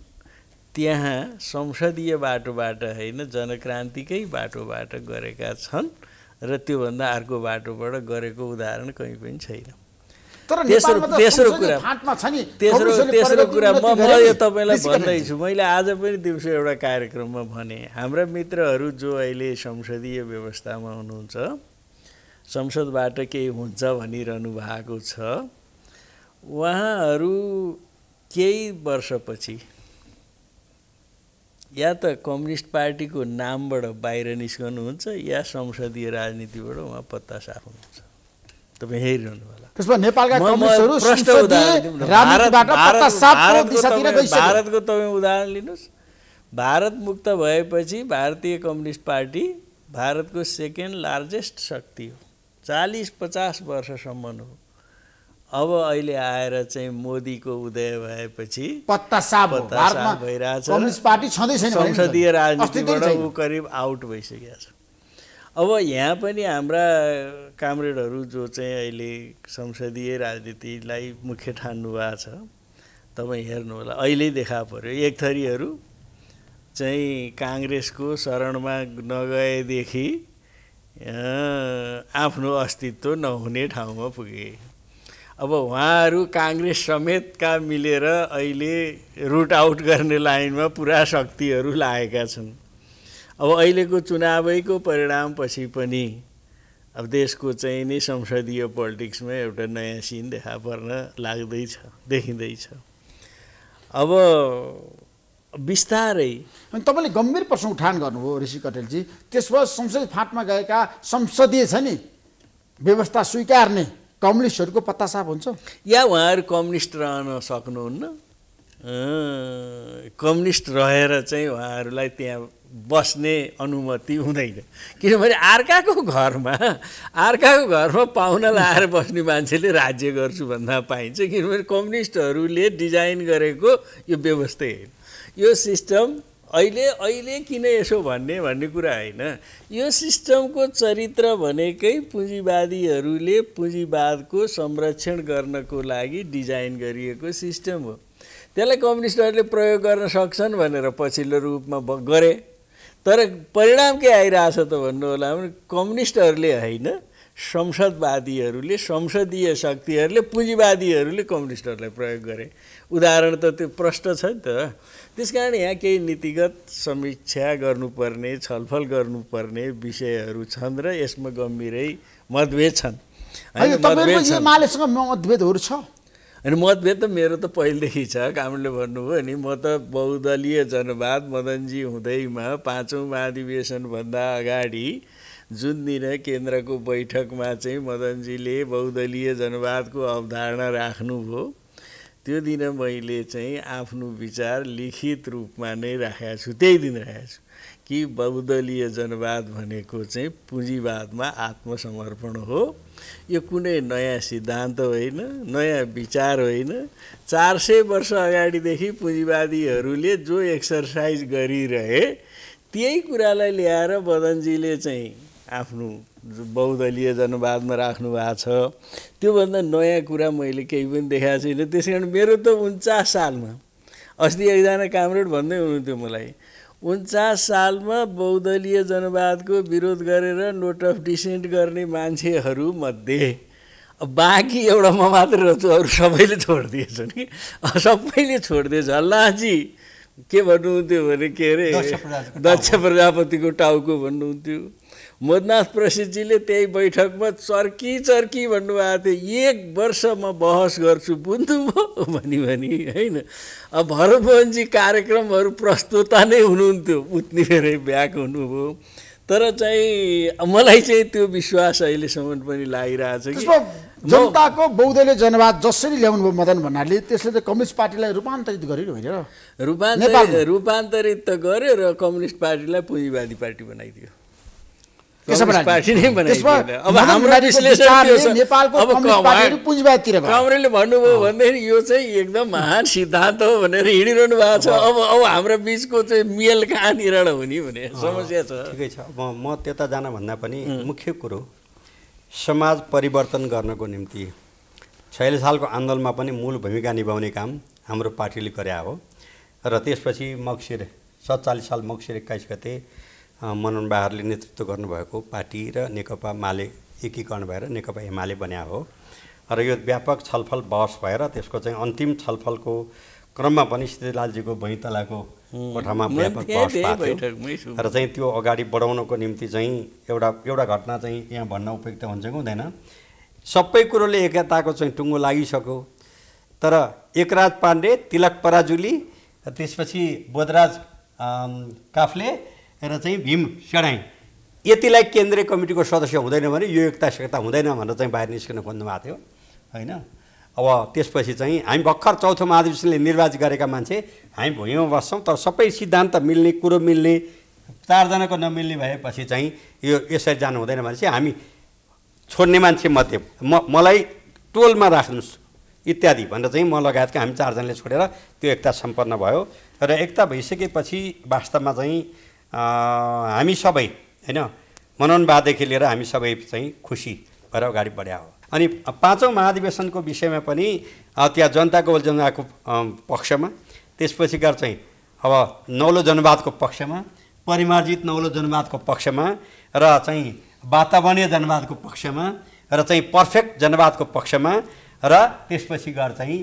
त्यहाँ संसदीय बाटोबाट होइन जनक्रान्तिकै बाटोबाट गरेका छन् र त्योभन्दा अर्को बाटोबाट गरेको उदाहरण कहीँ पनि छैन तेस्रो कुरा तेस्रो तेस्रो कुरा म म यो तपाईँलाई भन्दैछु मैले आज पनि दिउँसो एउटा कार्यक्रममा भने हाम्रा मित्रहरू जो अहिले संसदीय व्यवस्थामा हुनुहुन्छ संसदबाट केही हुन्छ भनिरहनु भएको छ उहाँहरू केही वर्षपछि या त कम्युनिस्ट पार्टीको नामबाट बाहिर निस्कनुहुन्छ या संसदीय राजनीतिबाट उहाँ पत्ता साफ हुनुहुन्छ तपाईँ हेरिरहनु भएको त्यसमा नेपालका कम्युनिस्टहरू भारतको तपाईँ उदाहरण लिनुहोस् भारत मुक्त भएपछि भारतीय कम्युनिस्ट पार्टी भारतको सेकेन्ड लार्जेस्ट शक्ति हो चालिस पचास वर्षसम्म हो अब अहिले आएर चाहिँ मोदीको उदय भएपछि भइरहेछ संसदीय राजनीतिबाट ऊ करिब आउट भइसकेको छ अब यहाँ पनि हाम्रा कामरेडहरू जो चाहिँ अहिले संसदीय राजनीतिलाई मुख्य ठान्नु भएको छ तपाईँ हेर्नुहोला अहिले देखा पऱ्यो एक थरीहरू चाहिँ काङ्ग्रेसको शरणमा नगएदेखि आफ्नो अस्तित्व नहुने ठाउँमा पुगे अब उहाँहरू काङ्ग्रेस समेतका मिलेर अहिले रुट आउट गर्ने लाइनमा पुरा शक्तिहरू लागेका छन् अब अहिलेको चुनावैको परिणामपछि पनि अब देशको चाहिँ नि संसदीय पोलिटिक्समा एउटा नयाँ सिन देखा पर्न लाग्दैछ देखिँदैछ अब बिस्तारै अनि तपाईँले गम्भीर प्रश्न उठान गर्नुभयो ऋषि कटेलजी त्यसमा संसद फाँटमा गएका संसदीय छ नि व्यवस्था स्वीकार्ने कम्युनिस्टहरूको पत्ता साफ हुन्छ या उहाँहरू कम्युनिस्ट रहन सक्नुहुन्न कम्युनिस्ट रहेर चाहिँ उहाँहरूलाई त्यहाँ बस्ने अनुमति हुँदैन किनभने अर्काको घरमा अर्काको घरमा पाहुना लाएर बस्ने मान्छेले राज्य गर्छु भन्दा पाइन्छ किनभने कम्युनिस्टहरूले डिजाइन गरेको यो व्यवस्था होइन यो सिस्टम अहिले अहिले किन यसो भन्ने भन्ने कुरा होइन यो सिस्टमको चरित्र भनेकै पुँजीवादीहरूले पुँजीवादको संरक्षण गर्नको लागि डिजाइन गरिएको सिस्टम हो त्यसलाई कम्युनिस्टहरूले प्रयोग गर्न सक्छन् भनेर पछिल्लो रूपमा गरे तर परिणाम के आइरहेछ त भन्नु होला भने कम्युनिस्टहरूले होइन संसदवादीहरूले संसदीय शक्तिहरूले पुँजीवादीहरूले कम्युनिस्टहरूलाई प्रयोग गरे उदाहरण त त्यो प्रष्ट छ नि त त्यस कारण यहाँ केही नीतिगत समीक्षा गर्नुपर्ने छलफल गर्नुपर्ने विषयहरू छन् र यसमा गम्भीरै मतभेद छन् मतभेदहरू छ अनि मतभेद त मेरो त पहिलेदेखि छ कामले भन्नुभयो नि म त बहुदलीय जनवाद मदनजी हुँदैमा पाँचौँ महाधिवेशनभन्दा अगाडि जुन दिन केन्द्रको बैठकमा चाहिँ मदनजीले बहुदलीय जनवादको अवधारणा राख्नुभयो त्यो दिन मैले चाहिँ आफ्नो विचार लिखित रूपमा नै राखेको छु त्यही दिन राखेको छु कि बहुदलीय जनवाद भनेको चाहिँ पुँजीवादमा आत्मसमर्पण हो यो कुनै नयाँ सिद्धान्त होइन नयाँ विचार होइन चार सय वर्ष अगाडिदेखि पुँजीवादीहरूले जो एक्सर्साइज गरिरहे त्यही कुरालाई ल्याएर बदनजीले चाहिँ आफ्नो बहुदलीय जनवादमा राख्नु भएको छ त्योभन्दा नयाँ कुरा मैले केही पनि देखाएको छुइनँ त्यस कारण मेरो त उन्चास सालमा अस्ति एकजना कामरेड भन्दै हुनुहुन्थ्यो मलाई उन्चास सालमा बहुदलीय जनवादको विरोध गरेर नोट अफ डिसेन्ट गर्ने मान्छेहरूमध्ये बाँकी एउटामा मात्र रहेछु अरू सबैले छोडिदिएछ नि सबैले छोडिदिएछ लाजी के भन्नुहुन्थ्यो भने के अरे दक्ष प्रजापतिको टाउको भन्नुहुन्थ्यो मदनाथ प्रसिद्धजीले त्यही बैठकमा चर्की चर्की भन्नुभएको थियो एक वर्ष म बहस गर्छु भयो भनी भनी होइन अब भरतमोहनजी कार्यक्रमहरू प्रस्तुता नै हुनुहुन्थ्यो उति धेरै ब्याक हुनुभयो तर चाहिँ मलाई चाहिँ त्यो विश्वास अहिलेसम्म पनि लागिरहेछ कि जनताको बौद्धले जनवाद जसरी ल्याउनु भयो मदन भन्नाले त्यसले त कम्युनिस्ट पार्टीलाई रूपान्तरित गर्यो होइन रूपान्तरित रूपान्तरित त गर्यो र कम्युनिस्ट पार्टीलाई पुँजीवादी पार्टी बनाइदियो कमरेले भन्नुभयो भनेदेखि यो चाहिँ एकदम महान सिद्धान्त हो भनेर हिँडिरहनु भएको छ अब अब हाम्रो बिचको चाहिँ मेल कहाँनिर हुने भने समस्या छ ठिकै छ अब म त्यता जानभन्दा पनि मुख्य कुरो समाज परिवर्तन गर्नको निम्ति छयालिस सालको आन्दोलनमा पनि मूल भूमिका निभाउने काम हाम्रो पार्टीले गरे हो र त्यसपछि मक्सिर सत्तालिस साल मक्सिर एक्काइस गते मनन बाहरले नेतृत्व गर्नुभएको पार्टी र नेकपा माले एकीकरण भएर नेकपा एमाले बन्या हो र यो व्यापक छलफल बहस भएर त्यसको चाहिँ अन्तिम छलफलको क्रममा पनि सिद्धिलालजीको भैँतलाको कोठामा व्यापक बहस र चाहिँ त्यो अगाडि बढाउनको निम्ति चाहिँ एउटा एउटा घटना चाहिँ यहाँ भन्न उपयुक्त हुन्छ कि हुँदैन सबै कुरोले एकताको चाहिँ टुङ्गो लागिसक्यो तर एकराज पाण्डे तिलक पराजुली त्यसपछि बोधराज काफले र चाहिँ भीम सेडाइ यतिलाई केन्द्रीय कमिटीको सदस्य हुँदैन भने यो एकता सेक्ता हुँदैन भनेर चाहिँ बाहिर निस्किन खोज्नुभएको थियो होइन अब त्यसपछि चाहिँ हामी भर्खर चौथो महाधिवेशनले निर्वाचित गरेका मान्छे हामी भुइँमा बस्छौँ तर सबै सिद्धान्त मिल्ने कुरो मिल्ने चारजनाको नमिल्ने भएपछि चाहिँ यो यसरी जानु हुँदैन भने चाहिँ हामी छोड्ने मान्छे मध्ये म मलाई टोलमा राख्नुहोस् इत्यादि भनेर चाहिँ म लगायतका हामी चारजनाले छोडेर त्यो एकता सम्पन्न भयो र एकता भइसकेपछि वास्तवमा चाहिँ हामी सबै होइन मनोनबादेखि लिएर हामी सबै चाहिँ खुसी भएर अगाडि बढ्या हो अनि पाँचौँ महाधिवेशनको विषयमा पनि त्यहाँ जनताको जनताको पक्षमा त्यसपछि गएर चाहिँ अब नौलो जनवादको पक्षमा परिमार्जित नौलो जनवादको पक्षमा र चाहिँ वातावरणीय जनवादको पक्षमा र चाहिँ पर्फेक्ट जनवादको पक्षमा र त्यसपछि गएर चाहिँ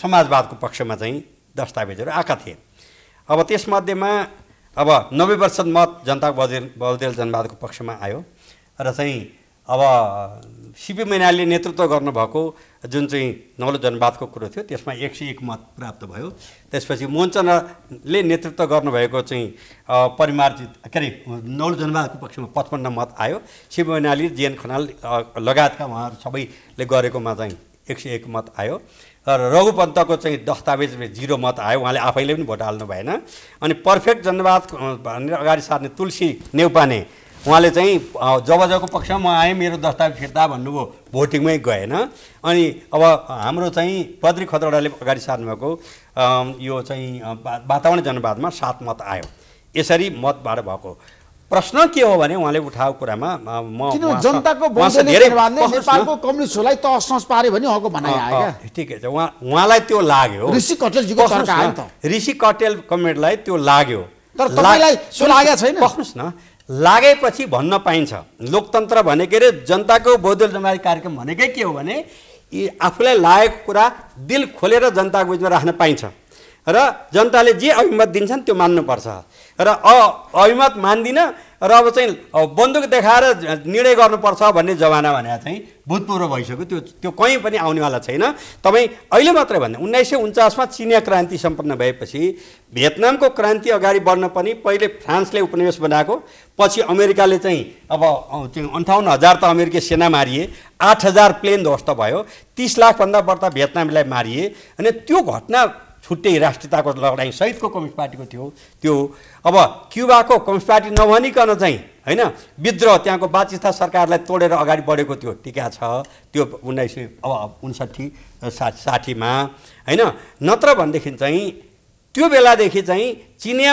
समाजवादको पक्षमा चाहिँ दस्तावेजहरू आएका थिए अब त्यसमध्येमा अब नब्बे प्रतिशत मत जनता बलदेल बलदेल जनवादको पक्षमा आयो र चाहिँ अब सिपी मैनालीले नेतृत्व गर्नुभएको जुन चाहिँ नौलो जनवादको कुरो थियो त्यसमा एक सय एक मत प्राप्त भयो त्यसपछि मोहनचन्द्रले नेतृत्व गर्नुभएको चाहिँ परिमार्जित के अरे नौलो जनवादको पक्षमा पचपन्न मत आयो सीपी मैनाली जेएन खनाल लगायतका उहाँहरू सबैले गरेकोमा चाहिँ एक सय एक मत आयो र रघुपन्तको चाहिँ दस्तावेजमा जिरो मत आयो उहाँले आफैले पनि भोट हाल्नु भएन अनि पर्फेक्ट जनवाद भनेर अगाडि सार्ने तुलसी नेउपाने उहाँले चाहिँ जब जबको पक्षमा म आएँ मेरो दस्तावेज फिर्ता भन्नुभयो भोटिङमै गएन अनि अब हाम्रो चाहिँ पद्री खतवडाले अगाडि सार्नुभएको यो चाहिँ वातावरण जनवादमा सात मत आयो यसरी मतबाट भएको प्रश्न के हो भने उहाँले उठाएको कुरामा जनताको नेपालको कम्युनिस्टहरूलाई तहस नस पार्यो भने उहाँको भनाइ आयो ठिकै छ उहाँ उहाँलाई त्यो लाग्यो ऋषि कटेलजीको ऋषि कटेल कमेडलाई त्यो लाग्यो तर तपाईँलाई लागेको छैन बस्नुहोस् न लागेपछि भन्न पाइन्छ लोकतन्त्र भने के अरे जनताको बौद्ध जनवादी कार्यक्रम भनेकै के हो भने यी आफूलाई लागेको कुरा दिल खोलेर जनताको बिचमा राख्न पाइन्छ र जनताले जे अभिमत दिन्छन् त्यो मान्नुपर्छ र अ अभिमत मान्दिनँ र अब चाहिँ बन्दुक देखाएर निर्णय गर्नुपर्छ भन्ने जमाना भने चाहिँ भूतपूर्व भइसक्यो त्यो त्यो कहीँ पनि आउनेवाला छैन तपाईँ अहिले मात्रै भन्दा उन्नाइस सय उन्चासमा चिनिया क्रान्ति सम्पन्न भएपछि भियतनामको क्रान्ति अगाडि बढ्न पनि पहिले फ्रान्सले उपनिवेश बनाएको पछि अमेरिकाले चाहिँ अब त्यो अन्ठाउन्न हजार त अमेरिकी सेना मारिए आठ हजार प्लेन ध्वस्त भयो तिस लाखभन्दा बढ्ता भियतनामलाई मारिए अनि त्यो घटना छुट्टै राष्ट्रियताको लडाइँ सहितको कम्युनिस्ट पार्टीको थियो त्यो अब क्युबाको कम्युनिस्ट पार्टी नभनिकन चाहिँ होइन विद्रोह त्यहाँको बाचिस्ता सरकारलाई तोडेर अगाडि बढेको थियो टिका छ त्यो उन्नाइस सय अब उन्साठी साठीमा होइन नत्र भनेदेखि चाहिँ त्यो बेलादेखि चाहिँ चिनिया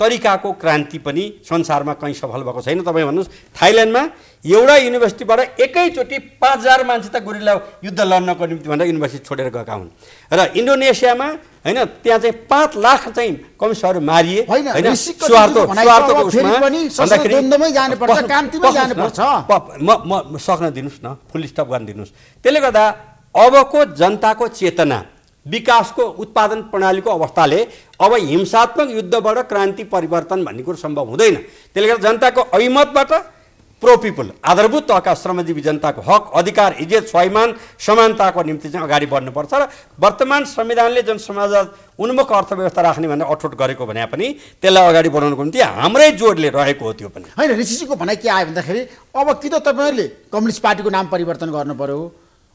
तरिकाको क्रान्ति पनि संसारमा कहीँ सफल भएको छैन तपाईँ भन्नुहोस् थाइल्यान्डमा एउटा युनिभर्सिटीबाट एकैचोटि पाँच हजार मान्छे त गोरिल्ला युद्ध लड्नको निम्ति भनेर युनिभर्सिटी छोडेर गएका हुन् र इन्डोनेसियामा होइन त्यहाँ चाहिँ पाँच लाख चाहिँ कम्युनिस्टहरू मारिए म म सक्न दिनुहोस् न फुल स्टप गरिदिनुहोस् त्यसले गर्दा अबको जनताको चेतना विकासको उत्पादन प्रणालीको अवस्थाले अब हिंसात्मक युद्धबाट क्रान्ति परिवर्तन भन्ने कुरो सम्भव हुँदैन त्यसले गर्दा जनताको अभिमतबाट पिपुल आधारभूत तहका श्रमजीवी जनताको हक अधिकार इज्जत स्वाभिमान समानताको निम्ति चाहिँ अगाडि बढ्नुपर्छ र वर्तमान संविधानले जनसमाज उन्मुख अर्थव्यवस्था राख्ने भनेर अठोट गरेको भने पनि त्यसलाई अगाडि बढाउनुको निम्ति हाम्रै जोडले रहेको हो त्यो पनि होइन ऋषिजीको भनाइ के आयो भन्दाखेरि अब कि त तपाईँहरूले कम्युनिस्ट पार्टीको नाम परिवर्तन गर्नु पऱ्यो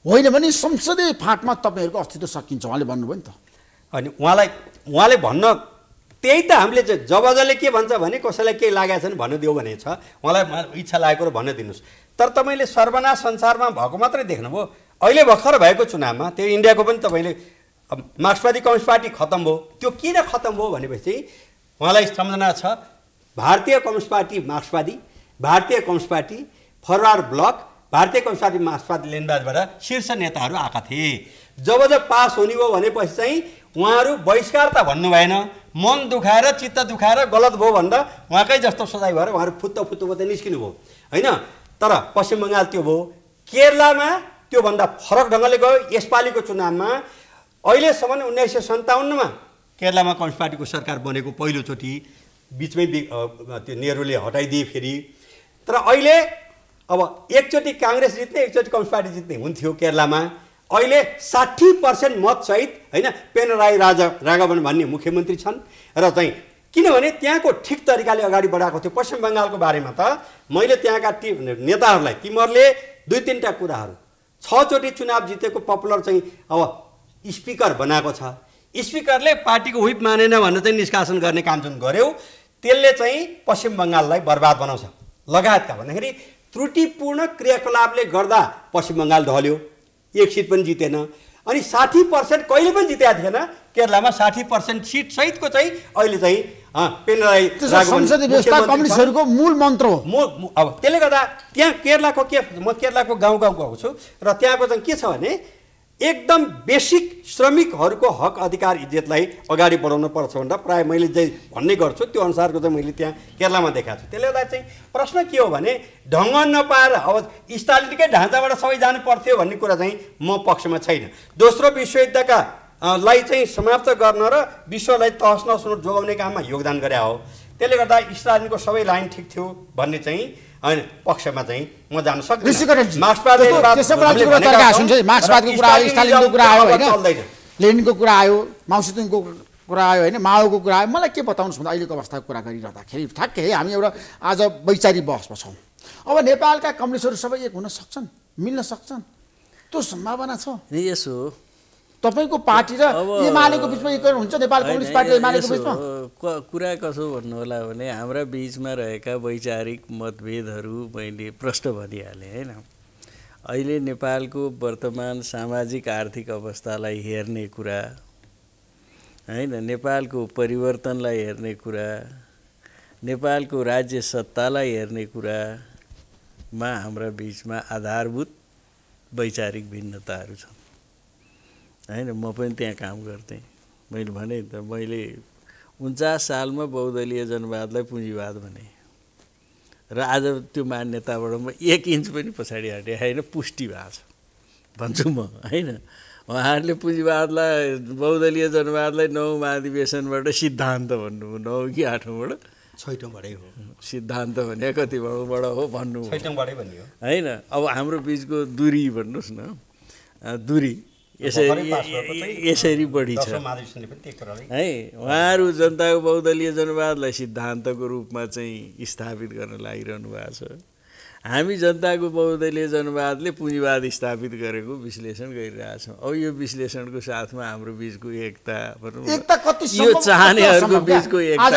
होइन भने संसदीय फाँटमा तपाईँहरूको अस्तित्व सकिन्छ उहाँले भन्नुभयो नि त अनि उहाँलाई उहाँले भन्न त्यही त हामीले जब जसले के भन्छ भने कसैलाई केही लागेको छ भने भनिदियो भने छ उहाँलाई इच्छा लागेको र भनिदिनुहोस् तर तपाईँले सर्वनाश संसारमा भएको मात्रै देख्नुभयो अहिले भर्खर भएको चुनावमा त्यो इन्डियाको पनि तपाईँले मार्क्सवादी कम्युनिस्ट पार्टी खत्तम भयो त्यो किन खत्तम भयो भनेपछि उहाँलाई सम्झना छ भारतीय कम्युनिस्ट पार्टी मार्क्सवादी भारतीय कम्युनिस्ट पार्टी फरवार्ड ब्लक भारतीय कम्युनिस्ट मार्क्सवाद लेनबाजबाट शीर्ष नेताहरू आएका थिए जब जब पास हुने भयो भनेपछि चाहिँ उहाँहरू बहिष्कार त भन्नु भएन मन दुखाएर चित्त दुखाएर गलत भयो भन्दा उहाँकै जस्तो सजाय भएर उहाँहरू फुत्त फुत्त फुत्त निस्किनु भयो होइन तर पश्चिम बङ्गाल त्यो भयो केरलामा त्योभन्दा फरक ढङ्गले गयो यसपालिको चुनावमा अहिलेसम्म उन्नाइस सय सन्ताउन्नमा केरलामा कम्युनिस्ट पार्टीको सरकार बनेको पहिलोचोटि बिचमै त्यो नेहरूले हटाइदिए फेरि तर अहिले अब एकचोटि काङ्ग्रेस जित्ने एकचोटि कम्युनिस्ट पार्टी जित्ने हुन्थ्यो केरलामा अहिले साठी पर्सेन्ट मतसहित होइन पेनराई राजा राघवन भन्ने मुख्यमन्त्री छन् र चाहिँ किनभने त्यहाँको ठिक तरिकाले अगाडि बढाएको थियो पश्चिम बङ्गालको बारेमा त मैले त्यहाँका ती नेताहरूलाई तिमीहरूले दुई तिनवटा कुराहरू छचोटि चुनाव जितेको पपुलर चाहिँ अब स्पिकर बनाएको छ स्पिकरले पार्टीको व्हिप मानेन भनेर चाहिँ निष्कासन गर्ने काम जुन गऱ्यौ त्यसले चाहिँ पश्चिम बङ्गाललाई बर्बाद बनाउँछ लगायतका भन्दाखेरि त्रुटिपूर्ण क्रियाकलापले गर्दा पश्चिम बङ्गाल ढल्यो एक सिट पनि जितेन अनि साठी पर्सेन्ट कहिले पनि जितेको थिएन केरलामा साठी पर्सेन्ट सिट सहितको चाहिँ अहिले चाहिँ मूल मन्त्र हो अब त्यसले गर्दा त्यहाँ केरलाको के म केरलाको गाउँ गाउँ गएको छु र त्यहाँको चाहिँ के छ भने एकदम बेसिक श्रमिकहरूको हक अधिकार इज्जतलाई अगाडि बढाउनु पर्छ भनेर प्रायः मैले जे भन्ने गर्छु त्यो अनुसारको चाहिँ मैले त्यहाँ केरलामा देखाएको छु त्यसले गर्दा चाहिँ प्रश्न के हो भने ढङ्ग नपाएर अब स्टालिनकै ढाँचाबाट सबै जानु पर्थ्यो भन्ने कुरा चाहिँ म पक्षमा छैन दोस्रो विश्वयुद्धका लाई चाहिँ समाप्त गर्न र विश्वलाई तहस नसुन जोगाउने काममा योगदान गरे हो त्यसले गर्दा स्टालिनको सबै लाइन ठिक थियो भन्ने चाहिँ होइन पक्षमा चाहिँ म जान सक्छु मार्क्सवादको कुरा आयो स्टालिनको कुरा आयो होइन लेनिनको कुरा आयो माउसुदुङको कुरा आयो होइन माओको कुरा आयो मलाई के बताउनुहोस् भन्दा अहिलेको अवस्थाको कुरा गरिरहँदाखेरि ठ्याक्कै हामी एउटा आज वैचारिक बहसमा छौँ अब नेपालका कम्युनिस्टहरू सबै एक हुन सक्छन् मिल्न सक्छन् त्यो सम्भावना छ यसो तपाईँको पार्टी र एमालेको बिचमा एकीकरण हुन्छ नेपाल कम्युनिस्ट पार्टी एमालेको बिचमा कुरा कसो भन्नु होला भने हाम्रा बिचमा रहेका वैचारिक मतभेदहरू मैले प्रष्ट भनिहालेँ होइन अहिले नेपालको वर्तमान सामाजिक आर्थिक अवस्थालाई हेर्ने कुरा होइन नेपालको परिवर्तनलाई हेर्ने कुरा नेपालको राज्य सत्तालाई हेर्ने कुरामा हाम्रा बिचमा आधारभूत वैचारिक भिन्नताहरू छन् होइन म पनि त्यहाँ काम गर्थेँ मैले भने त मैले उन्चास सालमा बहुदलीय जनवादलाई पुँजीवाद भने र आज त्यो मान्यताबाट म एक इन्च पनि पछाडि हटेँ होइन पुष्टि भएको छ भन्छु म होइन उहाँहरूले पुँजीवादलाई बहुदलीय जनवादलाई नौ महाधिवेशनबाट सिद्धान्त भन्नु नौ कि आठौँबाट छैटौँबाटै हो सिद्धान्त भने कति भाउबाट हो भन्नु छैटौँबाटै भन्यो होइन अब हाम्रो बिचको दुरी भन्नुहोस् न दुरी यसरी बढी छ है उहाँहरू जनताको बहुदलीय जनवादलाई सिद्धान्तको रूपमा चाहिँ स्थापित गर्न लागिरहनु भएको छ हामी जनताको बहुदलीय जनवादले पुँजीवाद स्थापित गरेको विश्लेषण गरिरहेछौँ अब यो विश्लेषणको साथमा हाम्रो बिचको एकता यो चाहनेहरूको बिचको एकता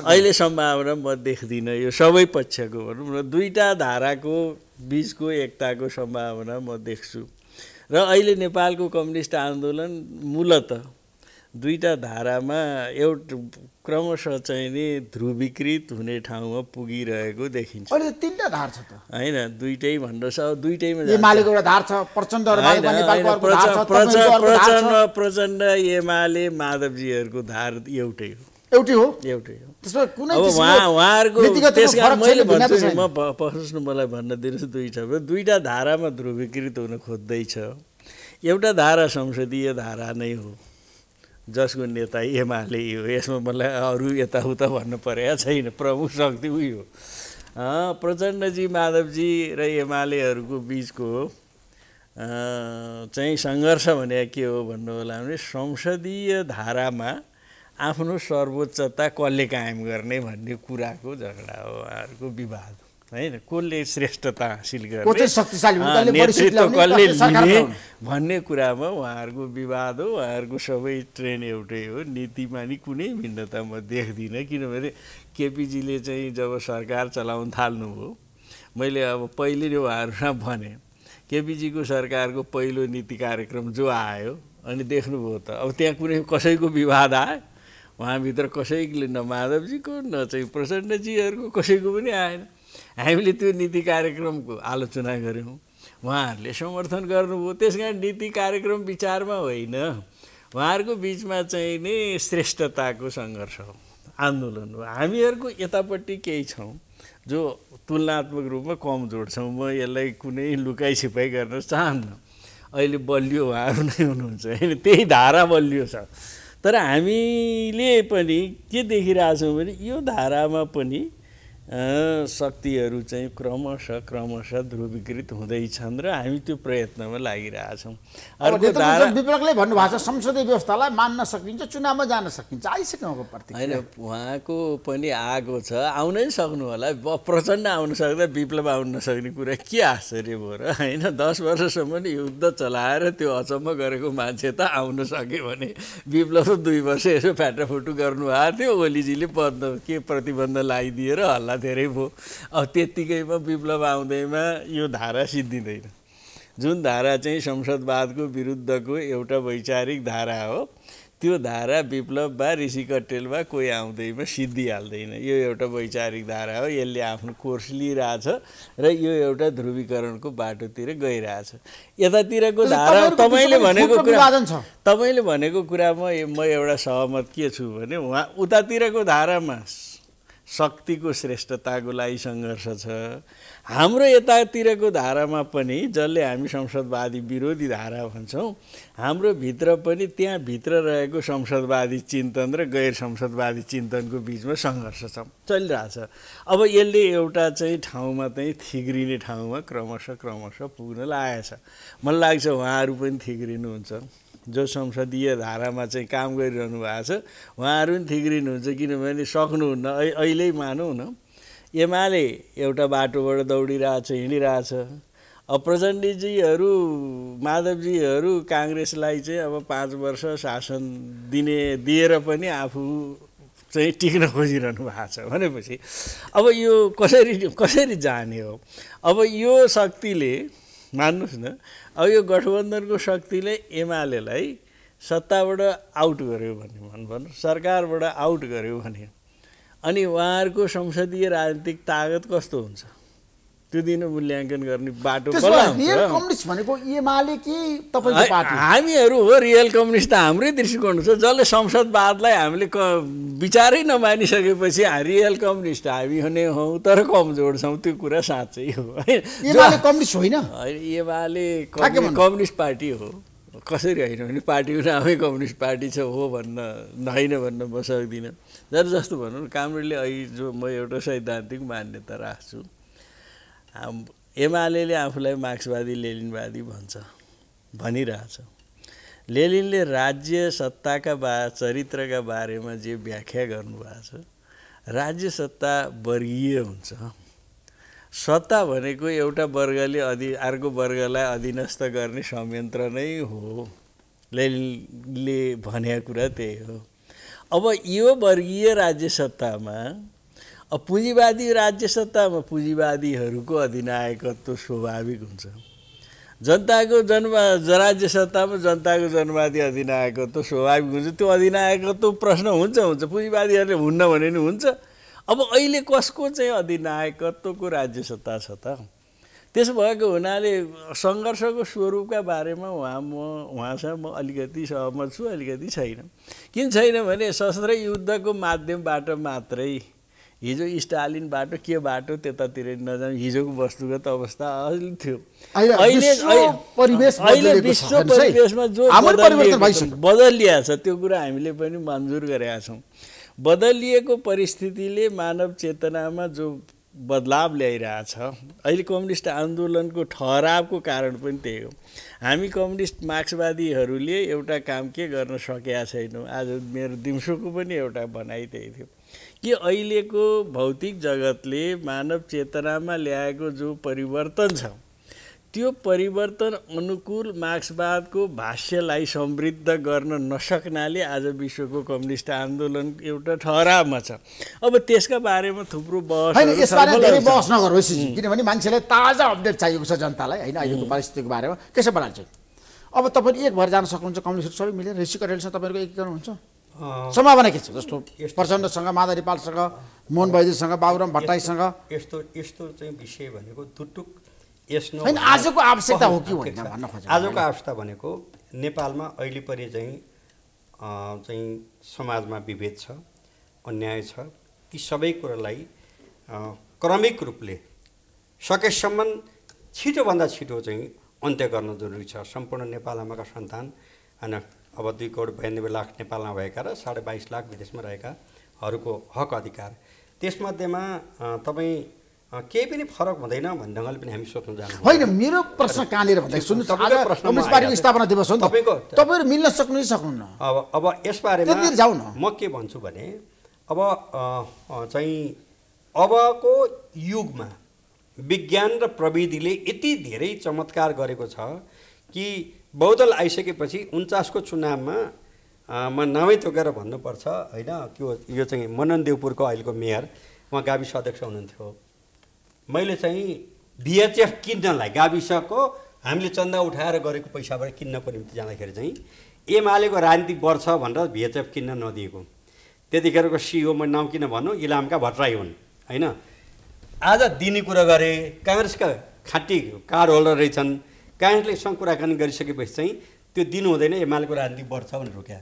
अहिले सम्भावना म देख्दिनँ यो सबै पक्षको भनौँ न दुईवटा धाराको बिचको एकताको सम्भावना म देख्छु र अहिले नेपालको कम्युनिस्ट आन्दोलन मूलत दुईवटा धारामा एउटा क्रमशः चाहिँ नि ध्रुवीकृत हुने ठाउँमा पुगिरहेको देखिन्छ तिनवटा धार छ त होइन दुइटै भन्नुहोस् अब दुइटैमा प्रचण्ड एमाले माधवजीहरूको धार एउटै हो एउटै हो एउटै हो त्यसमा कुनै उहाँहरूको मैले भन्छु नि म प्रश्न मलाई भन्न दिनुहोस् दुईवटा दुईवटा धारामा ध्रुवीकृत हुन खोज्दैछ एउटा धारा संसदीय धारा नै हो जसको नेता एमाले हो यसमा मलाई अरू यताउता भन्नु परेको छैन प्रमुख शक्ति उयो हो प्रचण्डजी माधवजी र एमालेहरूको बिचको चाहिँ सङ्घर्ष भने के हो भन्नु होला भने संसदीय धारामा आफ्नो सर्वोच्चता कसले कायम गर्ने भन्ने कुराको झगडा हो उहाँहरूको विवाद होइन कसले श्रेष्ठता हासिल गर्ने नेतृत्व कसले लिने भन्ने कुरामा उहाँहरूको विवाद हो उहाँहरूको सबै ट्रेन एउटै हो नीतिमा नि कुनै भिन्नता म देख्दिनँ किनभने केपिजीले चाहिँ जब सरकार चलाउन थाल्नुभयो मैले अब पहिले नै उहाँहरूसँग भने केपिजीको सरकारको पहिलो नीति कार्यक्रम जो आयो अनि देख्नुभयो त अब त्यहाँ कुनै कसैको विवाद आयो उहाँभित्र कसैले न माधवजीको न चाहिँ प्रचण्डजीहरूको कसैको पनि आएन हामीले त्यो नीति कार्यक्रमको आलोचना गऱ्यौँ उहाँहरूले समर्थन गर्नुभयो त्यस कारण नीति कार्यक्रम विचारमा होइन उहाँहरूको बिचमा चाहिँ नि श्रेष्ठताको सङ्घर्ष हो आन्दोलन हो हामीहरूको यतापट्टि केही छौँ जो तुलनात्मक रूपमा कमजोर छौँ म यसलाई कुनै लुकाइ छिपाइ गर्न चाहन्न अहिले बलियो उहाँहरू नै हुनुहुन्छ होइन त्यही धारा बलियो छ तर हामीले पनि के देखिरहेछौँ भने यो धारामा पनि शक्तिहरू चाहिँ क्रमशः क्रमशः ध्रुवीकृत हुँदैछन् र हामी त्यो प्रयत्नमा लागिरहेछौँ अर्को विपक्षले भन्नुभएको छ संसदीय व्यवस्थालाई मान्न सकिन्छ चुनावमा जान सकिन्छ आइसकेको प्रति होइन उहाँको पनि आगो छ आउनै सक्नु होला प्रचण्ड आउन सक्दा विप्लव आउन नसक्ने कुरा के आश्चर्य भयो र होइन दस वर्षसम्म युद्ध चलाएर त्यो अचम्म गरेको मान्छे त आउन सक्यो भने विप्लव दुई वर्ष यसो फ्याटाफुटु गर्नुभएको थियो ओलीजीले पद के प्रतिबन्ध लगाइदिएर हल्ला धेरै भयो त्यत्तिकैमा विप्लव आउँदैमा यो धारा सिद्धिँदैन जुन धारा चाहिँ संसदवादको विरुद्धको एउटा वैचारिक धारा हो त्यो धारा विप्लव वा ऋषि कटेल वा कोही आउँदैमा सिद्धिहाल्दैन यो एउटा वैचारिक धारा हो यसले आफ्नो कोर्स लिइरहेछ र यो एउटा ध्रुवीकरणको बाटोतिर गइरहेछ यतातिरको धारा तपाईँले भनेको कुरा तपाईँले भनेको कुरामा म एउटा सहमत के छु भने उहाँ उतातिरको धारामा शक्तिको श्रेष्ठताको लागि सङ्घर्ष छ हाम्रो यतातिरको धारामा पनि जसले हामी संसदवादी विरोधी धारा भन्छौँ हाम्रो भित्र पनि त्यहाँभित्र रहेको संसदवादी चिन्तन र गैर संसदवादी चिन्तनको बिचमा सङ्घर्ष छ चलिरहेछ अब यसले एउटा चाहिँ ठाउँमा चाहिँ थिग्रिने ठाउँमा क्रमशः क्रमशः पुग्न लागेछ मलाई लाग्छ उहाँहरू पनि थिग्रिनुहुन्छ जो संसदीय धारामा चाहिँ काम गरिरहनु भएको छ उहाँहरू पनि थिग्रिनुहुन्छ किनभने सक्नुहुन्न अहिले मानौँ न एमाले एउटा बाटोबाट दौडिरहेछ हिँडिरहेछ अब प्रचण्डजीहरू माधवजीहरू काङ्ग्रेसलाई चाहिँ अब पाँच वर्ष शासन दिने दिएर पनि आफू चाहिँ टिक्न खोजिरहनु भएको छ भनेपछि अब यो कसरी कसरी जाने हो अब यो शक्तिले मान्नुहोस् न अब यो गठबन्धनको शक्तिले एमालेलाई सत्ताबाट आउट गर्यो भन्यो भन भन्नु सरकारबाट आउट गर्यो भन्यो अनि उहाँहरूको संसदीय राजनीतिक तागत कस्तो हुन्छ त्यो दिन मूल्याङ्कन गर्ने बाटो रियल कम्युनिस्ट भनेको एमाले कि हामीहरू हो रियल कम्युनिस्ट त हाम्रै दृष्टिकोण छ जसले संसदवादलाई हामीले क विचारै नमानिसकेपछि रियल कम्युनिस्ट हामी हुने हौँ तर कमजोर छौँ त्यो कुरा साँच्चै हो है कम्युनिस्ट होइन एमाले कम्युनिस्ट पार्टी हो कसरी होइन भने पार्टीको नामै कम्युनिस्ट पार्टी छ हो भन्न नहोइन भन्न म सक्दिनँ तर जस्तो भनौँ न कामरेडले अहिले जो म एउटा सैद्धान्तिक मान्यता राख्छु एमाले आफूलाई मार्क्सवादी लेलिनवादी भन्छ भनिरहेछ लेलिनले राज्य सत्ताका बा चरित्रका बारेमा जे व्याख्या गर्नुभएको छ राज्य सत्ता वर्गीय हुन्छ सत्ता भनेको एउटा वर्गले अधि अर्को वर्गलाई अधीनस्थ गर्ने संयन्त्र नै हो लेलिनले भनेको कुरा त्यही हो अब यो वर्गीय राज्य सत्तामा अब पुँजीवादी राज्य सत्तामा पुँजीवादीहरूको अधिनायकत्व स्वाभाविक हुन्छ जनताको जन्मा राज्य सत्तामा जनताको जनवादी अधिनायकत्व स्वाभाविक हुन्छ त्यो अधिनायकत्व प्रश्न हुन्छ हुन्छ पुँजीवादीहरूले हुन्न भने नि हुन्छ अब अहिले कसको चाहिँ अधिनायकत्वको राज्य सत्ता छ त त्यसो भएको हुनाले सङ्घर्षको स्वरूपका बारेमा उहाँ म उहाँसँग म अलिकति सहमत छु अलिकति छैन किन छैन भने सशस्त्र युद्धको माध्यमबाट मात्रै हिजो स्टालिन बाटो के बाटो त्यतातिर नजाने हिजोको वस्तुगत अवस्था अहिले थियो अहिले विश्व परिवेशमा जो बदलिया छ त्यो कुरा हामीले पनि मन्जुर गरेका छौँ बदलिएको परिस्थितिले मानव चेतनामा जो बदलाव ल्याइरहेछ अहिले कम्युनिस्ट आन्दोलनको ठहरावको कारण पनि त्यही हो हामी कम्युनिस्ट मार्क्सवादीहरूले एउटा काम के गर्न सकेका छैनौँ आज मेरो दिउँसोको पनि एउटा भनाइ त्यही थियो कि अहिलेको भौतिक जगतले मानव चेतनामा ल्याएको जो परिवर्तन छ त्यो परिवर्तन अनुकूल मार्क्सवादको भाष्यलाई समृद्ध गर्न नसक्नाले आज विश्वको कम्युनिस्ट आन्दोलन एउटा ठहरामा छ अब त्यसका बारेमा थुप्रो बहस बहस नगरोस् किनभने मान्छेलाई ताजा अपडेट चाहिएको छ जनतालाई होइन अहिलेको परिस्थितिको बारेमा कसो बनाउँछ अब तपाईँले एक भएर जान सक्नुहुन्छ कम्युनिस्ट सबै मिलेर ऋषिकरेलसँग तपाईँहरूको एकीकरण हुन्छ सम्भावना के छ जस्तो प्रचण्डसँग माधव नेपालसँग मोहन वैद्यसँग बाबुराम भट्टराईसँग यस्तो यस्तो चाहिँ विषय भनेको दुटुक यस आजको आवश्यकता हो कि भन्न खोजेको आजको आवश्यकता भनेको नेपालमा अहिले परि चाहिँ चाहिँ समाजमा विभेद छ अन्याय छ ती सबै कुरालाई क्रमिक रूपले सकेसम्म छिटोभन्दा छिटो चाहिँ अन्त्य गर्न जरुरी छ सम्पूर्ण नेपाल आमाका सन्तान होइन अब दुई करोड बयानब्बे लाख नेपालमा भएका र साढे बाइस लाख विदेशमा रहेकाहरूको हक अधिकार त्यसमध्येमा तपाईँ केही पनि फरक हुँदैन भन्ने ढङ्गले पनि हामी सोध्नु जानु होइन मेरो प्रश्न कहाँनिर सुन्नु कम्युनिस्ट पार्टीको स्थापना दिवस हो नि तपाईँको तपाईँहरू मिल्न सक्नु सक्नुहुन्न अब अब यसबारेमा जाउँ म के भन्छु भने अब चाहिँ अबको युगमा विज्ञान र प्रविधिले यति धेरै चमत्कार गरेको छ कि बहुदल आइसकेपछि उन्चासको चुनावमा म नामै तोकेर भन्नुपर्छ होइन त्यो यो चाहिँ मनन देवपुरको अहिलेको मेयर उहाँ गाविस अध्यक्ष हुनुहुन्थ्यो मैले चाहिँ बिएचएफ किन्नलाई गाविसको हामीले चन्दा उठाएर गरेको पैसाबाट किन्नको निम्ति जाँदाखेरि चाहिँ एमालेको राजनीति बढ्छ भनेर बिएचएफ किन्न नदिएको त्यतिखेरको सिओ म नाउँ किन भन्नु इलामका भट्टराई हुन् होइन आज दिने कुरा गरे काङ्ग्रेसका खाँटी कार्ड होल्डर रहेछन् काङ्ग्रेससँग कुराकानी गरिसकेपछि चाहिँ त्यो दिनु हुँदैन एमालेको राजनीति बढ्छ भनेर रोक्या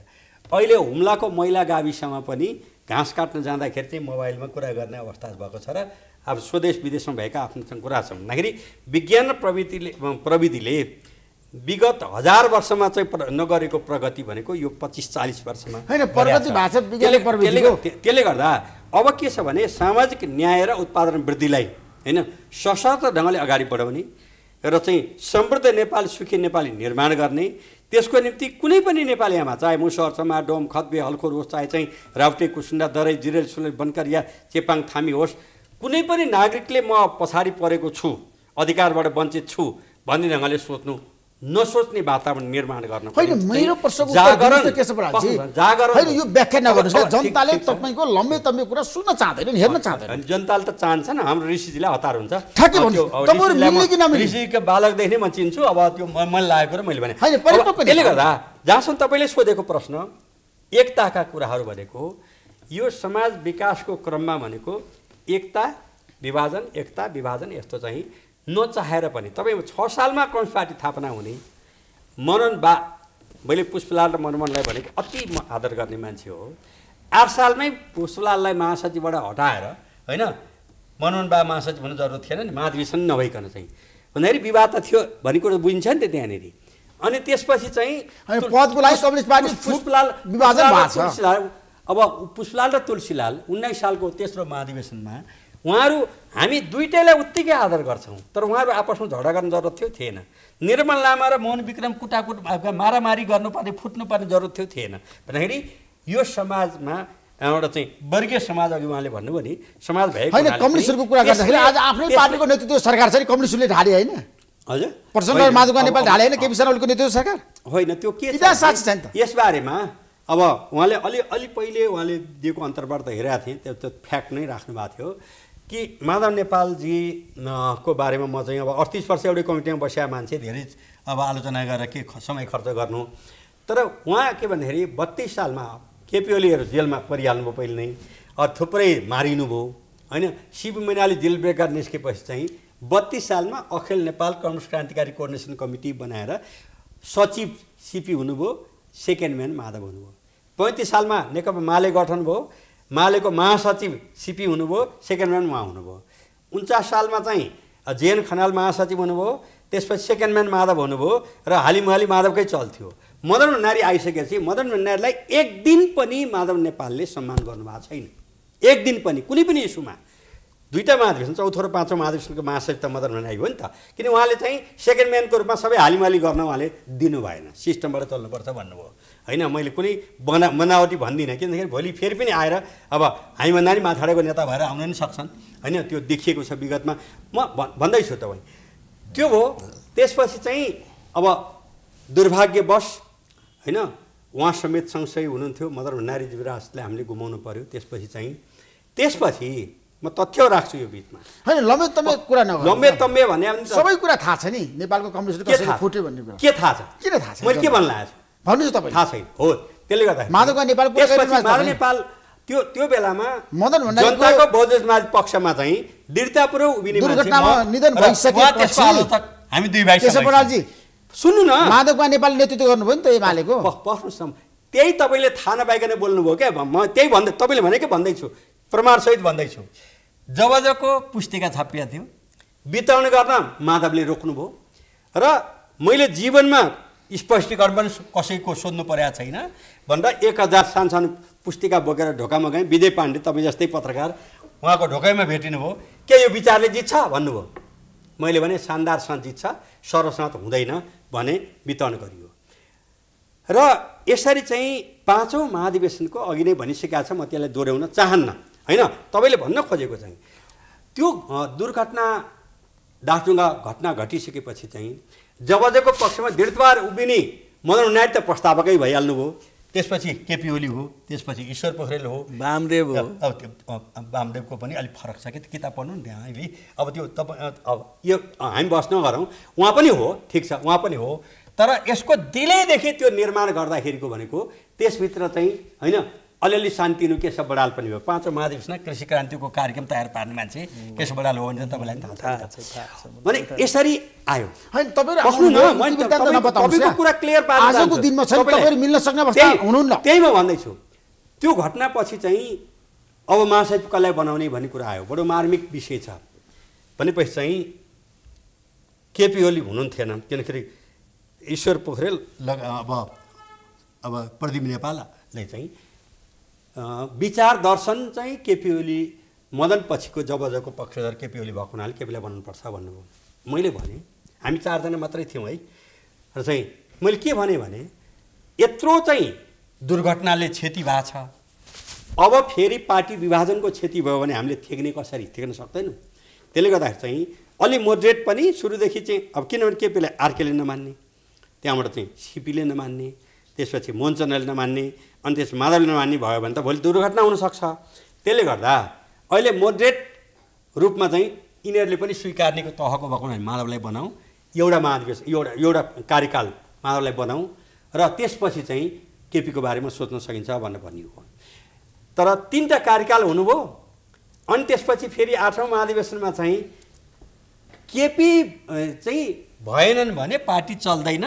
अहिले हुम्लाको मैला गाविसमा पनि घाँस काट्न जाँदाखेरि चाहिँ मोबाइलमा कुरा गर्ने अवस्था भएको छ र अब स्वदेश विदेशमा भएका आफ्नोसँग कुरा छ भन्दाखेरि विज्ञान र प्रविधिले प्रविधिले विगत हजार वर्षमा चाहिँ प्र नगरेको प्रगति भनेको यो पच्चिस चालिस वर्षमा प्रगति होइन त्यसले गर्दा अब के छ भने सामाजिक न्याय र उत्पादन वृद्धिलाई होइन सशक्त ढङ्गले अगाडि बढाउने र चाहिँ समृद्ध नेपाल सुखी नेपाली निर्माण गर्ने त्यसको निम्ति कुनै पनि नेपाली आमा चाहे चमा डोम खतबे हल्खोर होस् चाहे चाहिँ राउटे कुसुन्डा दरै जिरेल सुरेल बनकर या चेपाङ थामी होस् कुनै पनि नागरिकले म पछाडि परेको छु अधिकारबाट वञ्चित छु भन्ने ढङ्गले सोच्नु नसोच्ने वातावरण निर्माण गर्न होइन मेरो प्रश्नको होइन यो व्याख्या नगर्नुहोस् जनताले तपाईँको लम्बे तम्बे कुरा सुन्न चाहँदैन नि हेर्न चाहँदैन जनताले त चाहन्छ नि हाम्रो ऋषिजीलाई हतार हुन्छ ऋषिको बालकदेखि नै म चिन्छु अब त्यो मैले लागेको र मैले भने त्यसले गर्दा जहाँसम्म तपाईँले सोधेको प्रश्न एकताका कुराहरू भनेको यो समाज विकासको क्रममा भनेको एकता विभाजन एकता विभाजन यस्तो चाहिँ नचाहेर पनि तपाईँ छ सालमा कम्युनिस्ट पार्टी थापना हुने मनन बा मैले पुष्पलाल र मनमोहनलाई भनेको अति म आदर गर्ने मान्छे हो आठ सालमै पुष्पलाललाई महासचिवबाट हटाएर होइन मनमोहन बा महासचिव हुनु जरुरत थिएन नि महाधिवेशन नभइकन चाहिँ भन्दाखेरि विवाद त थियो भन्ने कुरो बुझिन्छ नि त त्यहाँनिर अनि त्यसपछि चाहिँ पुष्पलाल अब पुष्पलाल र तुलसीलाल उन्नाइस सालको तेस्रो महाधिवेशनमा उहाँहरू हामी दुइटैलाई उत्तिकै आदर गर्छौँ तर उहाँहरू आपसमा झगडा गर्न जरुरत थियो थिएन निर्मल लामा र मोहन विक्रम कुटाकुट मारामारी गर्नुपर्ने फुट्नुपर्ने जरुरत थियो थिएन भन्दाखेरि यो समाजमा एउटा चाहिँ वर्गीय समाज अघि उहाँले भन्नुभयो नि समाज भए होइन कम्युनिस्टहरूको कुरा गर्दाखेरि आज आफ्नै पार्टीको नेतृत्व सरकार छ नि कम्युनिस्टले ढाले होइन हजुर प्रचण्ड माधुका नेपाल ढाले होइन केपी शर्माको नेतृत्व सरकार होइन त्यो के छ यसबारेमा अब उहाँले अलि अलि पहिले उहाँले दिएको अन्तर्वार्ता हेरेका थिएँ त्यो त्यो फ्याक्ट नै राख्नु भएको थियो कि माधव नेपालजी को बारेमा म चाहिँ अब अडतिस वर्ष एउटै कमिटीमा बसेका मान्छे धेरै अब आलोचना गरेर के समय खर्च गर्नु तर उहाँ के भन्दाखेरि बत्तिस सालमा केपी ओलीहरू जेलमा परिहाल्नुभयो पहिले नै थुप्रै मारिनुभयो होइन शिव मैनाली जेल ब्रेकर निस्केपछि चाहिँ बत्तिस सालमा अखिल नेपाल कम्युनिस्ट क्रान्तिकारी कोर्डिनेसन कमिटी बनाएर सचिव सिपी हुनुभयो सेकेन्ड म्यान माधव हुनुभयो पैँतिस सालमा नेकपा माले गठन भयो मालेको महासचिव सिपी हुनुभयो सेकेन्ड म्यान उहाँ हुनुभयो उन्चास सालमा चाहिँ जेएन खनाल महासचिव हुनुभयो त्यसपछि सेकेन्ड म्यान माधव हुनुभयो र हालिमुहाली माधवकै चल्थ्यो मदन भण्डारी आइसकेपछि मदन भण्डारीलाई एक दिन पनि माधव नेपालले सम्मान गर्नुभएको छैन एक दिन पनि कुनै पनि इस्युमा दुईवटा महाधिवेशन चौथो र पाँचौँ महाधिवेशनको महासचिव त मदन भण्डारी हो नि त किन उहाँले चाहिँ सेकेन्ड म्यानको रूपमा सबै हालिमाली गर्न उहाँले दिनु भएन सिस्टमबाट चल्नुपर्छ भन्नुभयो होइन मैले कुनै बना बनावटी भन्दिनँ किनभने भोलि फेरि पनि आएर अब हामीमा नानी माथाडेको नेता भएर आउन नि सक्छन् होइन त्यो देखिएको छ विगतमा म भन्दैछु तपाईँ त्यो भयो त्यसपछि चाहिँ अब दुर्भाग्यवश होइन उहाँ समेत सँगसँगै हुनुहुन्थ्यो मदर भण्डारी जीवराजलाई हामीले गुमाउनु पऱ्यो त्यसपछि चाहिँ त्यसपछि म तथ्य राख्छु यो बिचमा होइन लम्बे तम्बे कुरा नगर लम्बे तम्बे भने सबै कुरा थाहा छ नि नेपालको कम्युनिस्ट के थाहा छ किन थाहा छ मैले के भन्नु लागेको छु भन्नुहोस् तपाईँ थाहा छैन हो त्यसले गर्दा माधव नेपाल माधव नेपाल त्यो त्यो बेलामा मदन भण्डारीको जनताको बौद्धमा पक्षमा चाहिँ दृढतापूर्वक उभिने दुर्घटनामा निधन भइसकेपछि हामी दुई भाइ केशव प्रणालजी सुन्नु न माधवका नेपाल नेतृत्व गर्नुभयो नि त एमालेको पर्नुहोस् त्यही तपाईँले थाहा नपाइकन बोल्नुभयो क्या म त्यही भन्दै तपाईँले भनेकै भन्दैछु प्रमाणसहित भन्दैछु जब जबको पुस्तिका छापिया थियो वितरण गर्न माधवले रोक्नुभयो र मैले जीवनमा स्पष्टीकरण पनि कसैको सोध्नु परेको छैन भनेर एक हजार सानसानो पुस्तिका बोकेर ढोकामा गएँ विजय पाण्डे तपाईँ जस्तै पत्रकार उहाँको ढोकैमा भेटिनुभयो के यो विचारले जित्छ भन्नुभयो मैले भने शानदारसँग जित्छ सर्वसम्मत हुँदैन भने वितरण गरियो र यसरी चाहिँ पाँचौँ महाधिवेशनको अघि नै भनिसकेका छ म त्यसलाई दोहोऱ्याउन चाहन्न होइन तपाईँले भन्न खोजेको चाहिँ त्यो दुर्घटना डाँचुङ्गा घटना घटिसकेपछि चाहिँ जबजको पक्षमा दृढतार उभिने मदन त प्रस्तावकै भइहाल्नुभयो त्यसपछि केपी ओली हो त्यसपछि ईश्वर पोखरेल हो वामदेव हो अब त्यो वामदेवको पनि अलिक फरक छ कि किताब पढ्नु नि त्यहाँ हामी अब त्यो तपाईँ अब यो हामी बस्न गरौँ उहाँ पनि हो ठिक छ उहाँ पनि हो तर यसको दिलैदेखि त्यो निर्माण गर्दाखेरिको भनेको त्यसभित्र चाहिँ होइन अलिअलि शान्तिनु केशव बडाल पनि भयो पाँचौँ महाधिवेशनमा कृषि क्रान्तिको कार्यक्रम तयार पार्ने मान्छे केशव बडाल हो भने तपाईँलाई पनि थाहा भने यसरी आयो होइन क्लियर त्यही भन्दैछु त्यो घटनापछि चाहिँ अब महासचिव कसलाई बनाउने भन्ने कुरा आयो बडो मार्मिक विषय छ भनेपछि चाहिँ केपी ओली हुनुहुन्थेन किनखेरि ईश्वर पोखरेल लग अब अब प्रदीप नेपालले चाहिँ विचार दर्शन चाहिँ केपी ओली मदन पछिको जबको पक्षधर केपी ओली भएको हुनाले केपीलाई भन्नुपर्छ भन्नुभयो मैले भने हामी चारजना मात्रै थियौँ है र चाहिँ मैले के भने भने यत्रो चाहिँ दुर्घटनाले क्षति भएको छ अब फेरि पार्टी विभाजनको क्षति भयो भने हामीले थ्याक्ने कसरी थ्याक्न सक्दैनौँ त्यसले गर्दाखेरि चाहिँ अलि मोडरेट पनि सुरुदेखि चाहिँ अब किनभने केपीलाई आरकेले नमान्ने त्यहाँबाट चाहिँ सिपीले नमान्ने त्यसपछि मोहनचन्दले नमान्ने अनि त्यस माधवले नमान्ने भयो भने त भोलि दुर्घटना हुनसक्छ त्यसले गर्दा अहिले मोडरेट रूपमा चाहिँ यिनीहरूले पनि स्वीकार्नेको तहको भएको हामी माधवलाई बनाऊ एउटा महाधिवेश एउटा एउटा कार्यकाल माधवलाई बनाऊ र त्यसपछि चाहिँ केपीको बारेमा सोच्न सकिन्छ भनेर भन्ने हो तर तिनवटा कार्यकाल हुनुभयो अनि त्यसपछि फेरि आठौँ महाधिवेशनमा चाहिँ केपी चाहिँ भएनन् भने पार्टी चल्दैन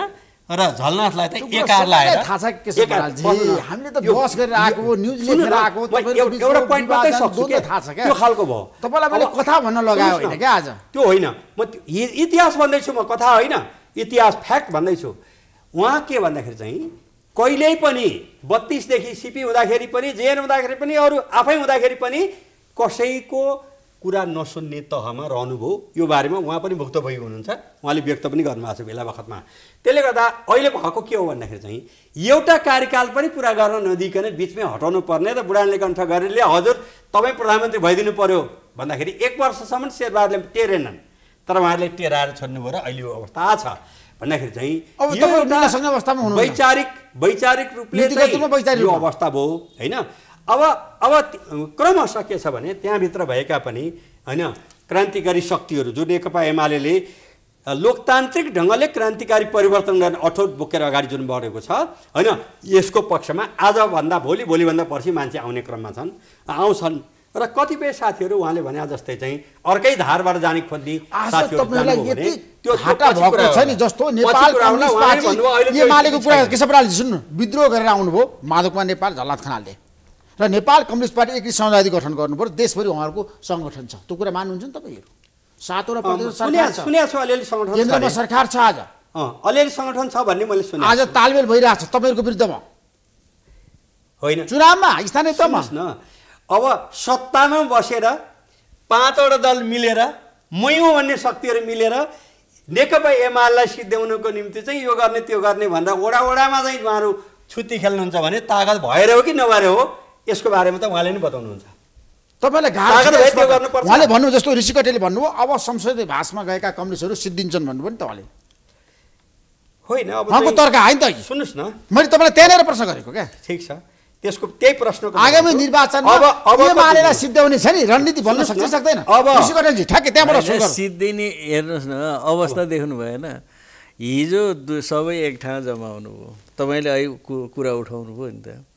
र झलनाथलाई त एकार लाएर हामीले त बहस गरेर आएको न्युज लेखेर आएको एउटा पोइन्ट मात्रै सक्छु त्यो खालको भयो तपाईँलाई मैले कथा भन्न लगायो होइन क्या आज त्यो होइन म इतिहास भन्दैछु म कथा होइन इतिहास फ्याक्ट भन्दैछु उहाँ के भन्दाखेरि चाहिँ कहिल्यै पनि बत्तिसदेखि सिपी हुँदाखेरि पनि जेएन हुँदाखेरि पनि अरू आफै हुँदाखेरि पनि कसैको कुरा नसुन्ने तहमा रहनुभयो यो बारेमा उहाँ पनि भुक्त भएको हुनुहुन्छ उहाँले व्यक्त पनि गर्नुभएको छ बेला बखतमा त्यसले गर्दा अहिले भएको के हो भन्दाखेरि चाहिँ एउटा कार्यकाल पनि पुरा गर्न नदिकन बिचमै हटाउनु पर्ने र बुढाले कण्ठ गरेले हजुर तपाईँ प्रधानमन्त्री भइदिनु पर्यो भन्दाखेरि एक वर्षसम्म शेरबारले टेरेनन् तर उहाँहरूले टेराएर छोड्नुभयो र अहिले यो अवस्था छ भन्दाखेरि चाहिँ वैचारिक वैचारिक रूपले यो अवस्था भयो होइन अब अब क्रमशः के छ भने त्यहाँभित्र भएका पनि होइन क्रान्तिकारी शक्तिहरू जो नेकपा एमाले लोकतान्त्रिक ढङ्गले क्रान्तिकारी परिवर्तन गर्ने अठोट बोकेर अगाडि जुन बढेको छ होइन यसको पक्षमा आजभन्दा भोलि भोलिभन्दा पर्सि मान्छे आउने क्रममा छन् आउँछन् र कतिपय साथीहरू उहाँले भने जस्तै चाहिँ अर्कै धारबाट जाने खोज्ने विद्रोह गरेर आउनुभयो कुमार नेपाल झलनाथ खनालले र नेपाल कम्युनिस्ट पार्टी एकै समाजवादी गठन गर्नु पऱ्यो देशभरि उहाँहरूको सङ्गठन छ त्यो कुरा मान्नुहुन्छ नि तपाईँहरू सातवटा सरकार छ आज अलिअलि सङ्गठन छ भन्ने मैले सुने आज तालमेल भइरहेको छ तपाईँहरूको विरुद्धमा होइन चुनावमा स्थानीय तहमा अब सत्तामा बसेर पाँचवटा दल मिलेर मयौँ भन्ने शक्तिहरू मिलेर नेकपा एमालेलाई सिद्ध्याउनुको निम्ति चाहिँ यो गर्ने त्यो गर्ने भनेर वडा वडामा चाहिँ उहाँहरू छुट्टी खेल्नुहुन्छ भने तागत भएर हो कि नभएर हो यसको बारेमा त उहाँले नै बताउनुहुन्छ तपाईँलाई उहाँले भन्नु जस्तो ऋषिकटेले भन्नुभयो अब संसदीय भाषमा गएका कम्युनिस्टहरू सिद्धिन्छन् भन्नुभयो नि त उहाँले होइन अब तर्क आयो नि त सुन्नुहोस् न मैले तपाईँलाई त्यहाँनिर प्रश्न गरेको क्या ठिक छ त्यसको त्यही प्रश्न आगामी निर्वाचन अब मानेर सिद्ध्याउने छ नि रणनीति भन्न सक्छ सक्दैन अब ठ्याक्कै त्यहाँबाट सिद्धिने हेर्नुहोस् न अवस्था देख्नु भएन हिजो सबै एक ठाउँ जमाउनु भयो तपाईँले अहिले कुरा उठाउनु भयो नि त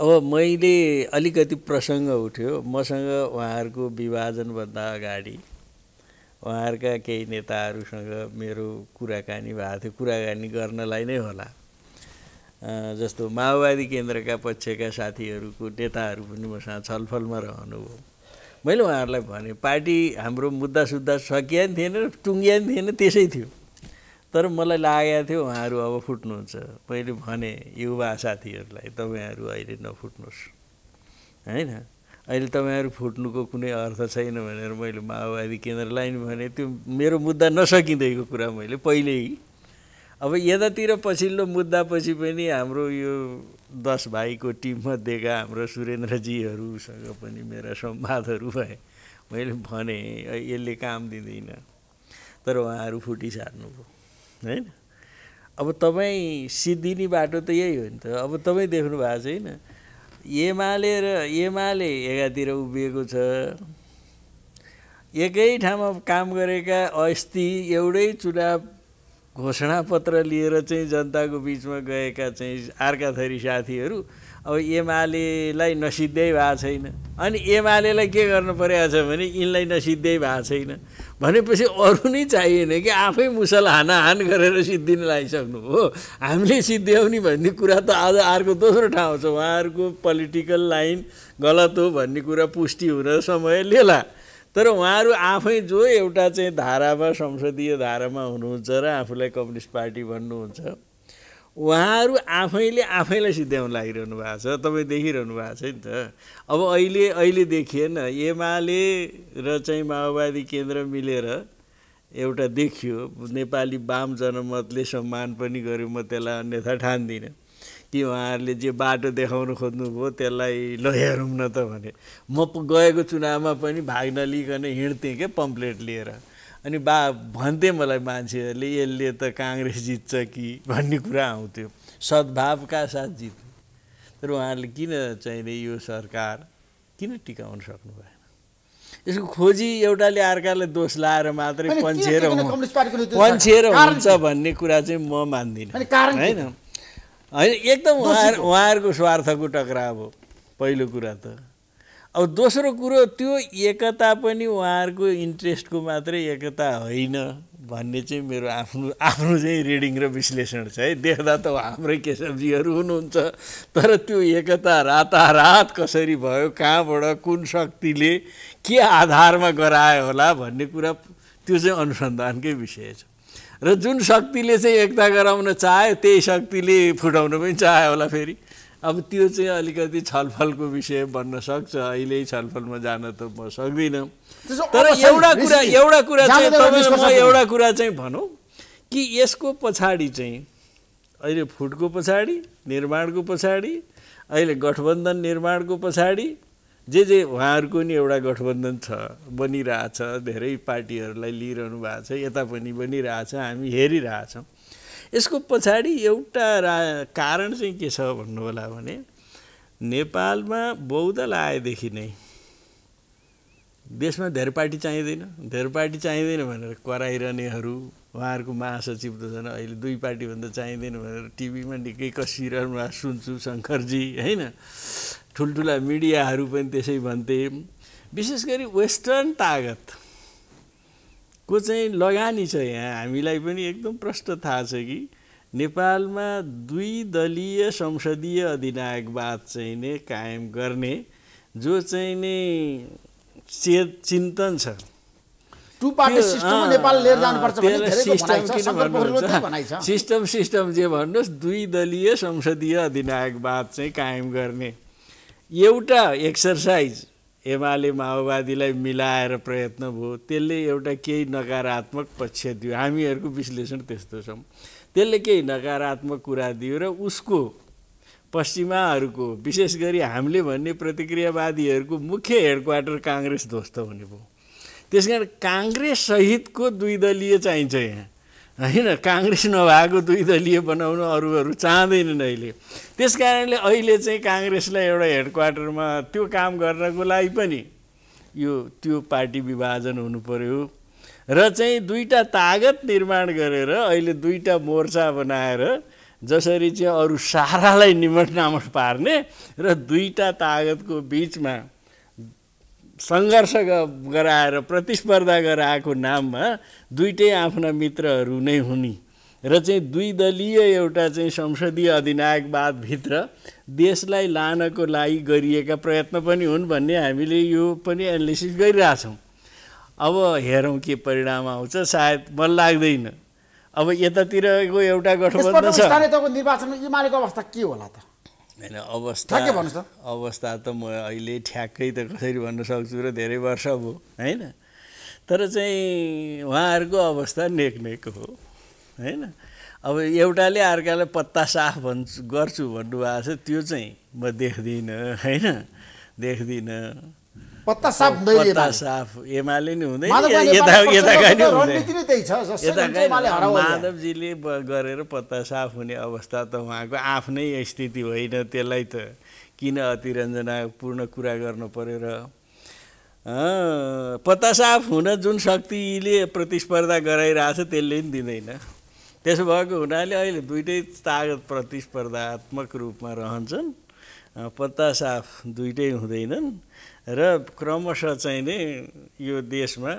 अब मैले अलिकति प्रसङ्ग उठ्यो मसँग उहाँहरूको विभाजनभन्दा अगाडि उहाँहरूका केही नेताहरूसँग मेरो कुराकानी भएको थियो कुराकानी गर्नलाई नै होला जस्तो माओवादी केन्द्रका पक्षका साथीहरूको नेताहरू पनि मसँग छलफलमा रहनुभयो मैले उहाँहरूलाई भने पार्टी हाम्रो मुद्दासुद्धा सकिया नि थिएन टुङ्गिया नि थिएन त्यसै थियो तर मलाई लागेको थियो उहाँहरू अब फुट्नुहुन्छ मैले भने युवा साथीहरूलाई तपाईँहरू अहिले नफुट्नुहोस् होइन अहिले तपाईँहरू फुट्नुको कुनै अर्थ छैन भनेर मैले माओवादी केन्द्रलाई नि भने त्यो मेरो मुद्दा नसकिँदैको कुरा मैले पहिल्यै अब यतातिर पछिल्लो मुद्दापछि पनि हाम्रो यो दस भाइको टिममध्येका हाम्रो सुरेन्द्रजीहरूसँग पनि मेरा संवादहरू भए मैले भने यसले काम दिँदैन तर उहाँहरू फुटिसार्नुभयो होइन अब तपाईँ सिद्धिने बाटो त यही हो नि त अब तपाईँ देख्नु भएको छैन एमाले र एमाले एकातिर उभिएको छ एकै ठाउँमा काम गरेका अस्ति एउटै चुनाव घोषणापत्र लिएर चाहिँ जनताको बिचमा गएका चाहिँ अर्का थरी साथीहरू अब एमालेलाई नसिद्धै भएको छैन अनि एमालेलाई के गर्नु परेको छ भने यिनलाई नसिद्धै भएको छैन भनेपछि अरू नै चाहिएन कि आफै मुसल हानाहान गरेर सिद्धिन लगाइसक्नु हो हामीले सिद्ध्याउने भन्ने कुरा त आज अर्को दोस्रो ठाउँ छ उहाँहरूको पोलिटिकल लाइन गलत हो भन्ने कुरा पुष्टि हुन समय लिएला तर उहाँहरू आफै जो एउटा चाहिँ धारामा संसदीय धारामा हुनुहुन्छ र आफूलाई कम्युनिस्ट पार्टी भन्नुहुन्छ उहाँहरू आफैले आफैलाई सिद्ध्याउन लागिरहनु भएको छ तपाईँ देखिरहनु भएको छ नि त अब अहिले अहिले देखिएन एमाले र चाहिँ माओवादी केन्द्र मिलेर एउटा देखियो नेपाली वाम जनमतले सम्मान पनि गर्यो म त्यसलाई अन्यथा ठान्दिनँ कि उहाँहरूले जे बाटो देखाउन खोज्नुभयो त्यसलाई ल न त भने म गएको चुनावमा पनि भाग नलिकन हिँड्थेँ क्या पम्प्लेट लिएर अनि बा भन्थे मलाई मान्छेहरूले यसले त काङ्ग्रेस जित्छ कि भन्ने कुरा आउँथ्यो सद्भावका साथ जित्ने तर उहाँहरूले किन चाहिँ यो सरकार किन टिकाउन सक्नु भएन यसको खोजी एउटाले अर्कालाई दोष लाएर मात्रै पन्छेर पन्छेर हुन्छ भन्ने कुरा चाहिँ म मान्दिनँ होइन होइन एकदम उहाँ उहाँहरूको स्वार्थको टक्राव हो पहिलो कुरा त अब दोस्रो कुरो त्यो एकता पनि उहाँहरूको इन्ट्रेस्टको मात्रै एकता होइन भन्ने चाहिँ मेरो आफ्नो आफ्नो चाहिँ रिडिङ र विश्लेषण छ है देख्दा त हाम्रै केशवजीहरू हुनुहुन्छ तर त्यो एकता रातारात कसरी भयो कहाँबाट कुन शक्तिले के आधारमा गरायो होला भन्ने कुरा त्यो चाहिँ अनुसन्धानकै विषय छ र जुन शक्तिले चाहिँ एकता गराउन चाह्यो त्यही शक्तिले फुटाउन पनि चाह्यो होला फेरि अब त्यो चाहिँ अलिकति छलफलको विषय बन्न सक्छ अहिले छलफलमा जान त म सक्दिनँ तर एउटा कुरा एउटा कुरा चाहिँ तपाईँ एउटा कुरा चाहिँ भनौँ कि यसको पछाडि चाहिँ अहिले फुटको पछाडि निर्माणको पछाडि अहिले गठबन्धन निर्माणको पछाडि जे जे उहाँहरूको नि एउटा गठबन्धन छ बनिरहेछ धेरै पार्टीहरूलाई लिइरहनु भएको छ यता पनि बनिरहेछ हामी हेरिरहेछौँ यसको पछाडि एउटा रा कारण चाहिँ के छ भन्नुहोला भने नेपालमा बहुदल आएदेखि नै देशमा धेरै पार्टी चाहिँदैन धेरै पार्टी चाहिँदैन भनेर कराइरहनेहरू उहाँहरूको महासचिव त झन् अहिले दुई पार्टीभन्दा चाहिँदैन भनेर टिभीमा निकै कसिरहनु सुन्छु शङ्करजी होइन ठुल्ठुला मिडियाहरू पनि त्यसै भन्थे विशेष गरी वेस्टर्न तागत को चाहिँ लगानी छ यहाँ हामीलाई पनि एकदम प्रष्ट थाहा छ कि नेपालमा दुई दलीय संसदीय अधिनायकवाद चाहिँ नै कायम गर्ने जो चाहिँ नै चे चिन्तन छ सिस्टम सिस्टम जे भन्नुहोस् दुई दलीय संसदीय अधिनायकवाद चाहिँ कायम गर्ने एउटा एक्सर्साइज एमाले माओवादीलाई मिलाएर प्रयत्न भयो त्यसले एउटा केही नकारात्मक पक्ष दियो हामीहरूको विश्लेषण त्यस्तो छौँ त्यसले केही नकारात्मक कुरा दियो र उसको पश्चिमाहरूको विशेष गरी हामीले भन्ने प्रतिक्रियावादीहरूको मुख्य हेडक्वार्टर काङ्ग्रेस ध्वस्त हुने भयो त्यस कारण काङ्ग्रेससहितको दुई दलीय चाहिन्छ यहाँ होइन काङ्ग्रेस नभएको दुई दलीय बनाउन अरूहरू चाहँदैनन् अहिले त्यस कारणले अहिले चाहिँ काङ्ग्रेसलाई एउटा हेडक्वार्टरमा त्यो काम गर्नको लागि पनि यो त्यो पार्टी विभाजन हुनु पऱ्यो र चाहिँ दुईवटा तागत निर्माण गरेर अहिले दुईवटा मोर्चा बनाएर जसरी चाहिँ अरू सारालाई निमटनामट पार्ने र दुईवटा तागतको बिचमा सङ्घर्ष गराएर प्रतिस्पर्धा गराएको नाममा दुइटै आफ्ना मित्रहरू नै हुने र चाहिँ दुई दलीय एउटा चाहिँ संसदीय अधिनायकवादभित्र देशलाई लानको लागि गरिएका प्रयत्न पनि हुन् भन्ने हामीले यो पनि एनालिसिस गरिरहेछौँ अब हेरौँ के परिणाम आउँछ सायद मन लाग्दैन अब यतातिरको एउटा गठबन्धन छ निर्वाचनमा अवस्था के होला त होइन अवस्था के भन्नुहोस् त अवस्था त म अहिले ठ्याक्कै त कसरी भन्न सक्छु र धेरै वर्ष भयो होइन तर चाहिँ उहाँहरूको अवस्था नेक हो होइन अब एउटाले अर्कालाई पत्ता साफ भन्छु गर्छु भन्नुभएको छ त्यो चाहिँ म देख्दिनँ होइन देख्दिनँ पत्ता साफ पत्ता साफ एमाले नै हुँदैन माधवजीले गरेर पत्ता साफ हुने अवस्था त उहाँको आफ्नै स्थिति होइन त्यसलाई त किन अतिरञ्जना पूर्ण कुरा गर्नु पऱ्यो र पत्ता साफ हुन जुन शक्तिले प्रतिस्पर्धा गराइरहेछ त्यसले पनि दिँदैन त्यसो भएको हुनाले अहिले दुइटै तागत प्रतिस्पर्धात्मक रूपमा रहन्छन् पत्ता साफ दुइटै हुँदैनन् र क्रमशः चाहिँ नै यो देशमा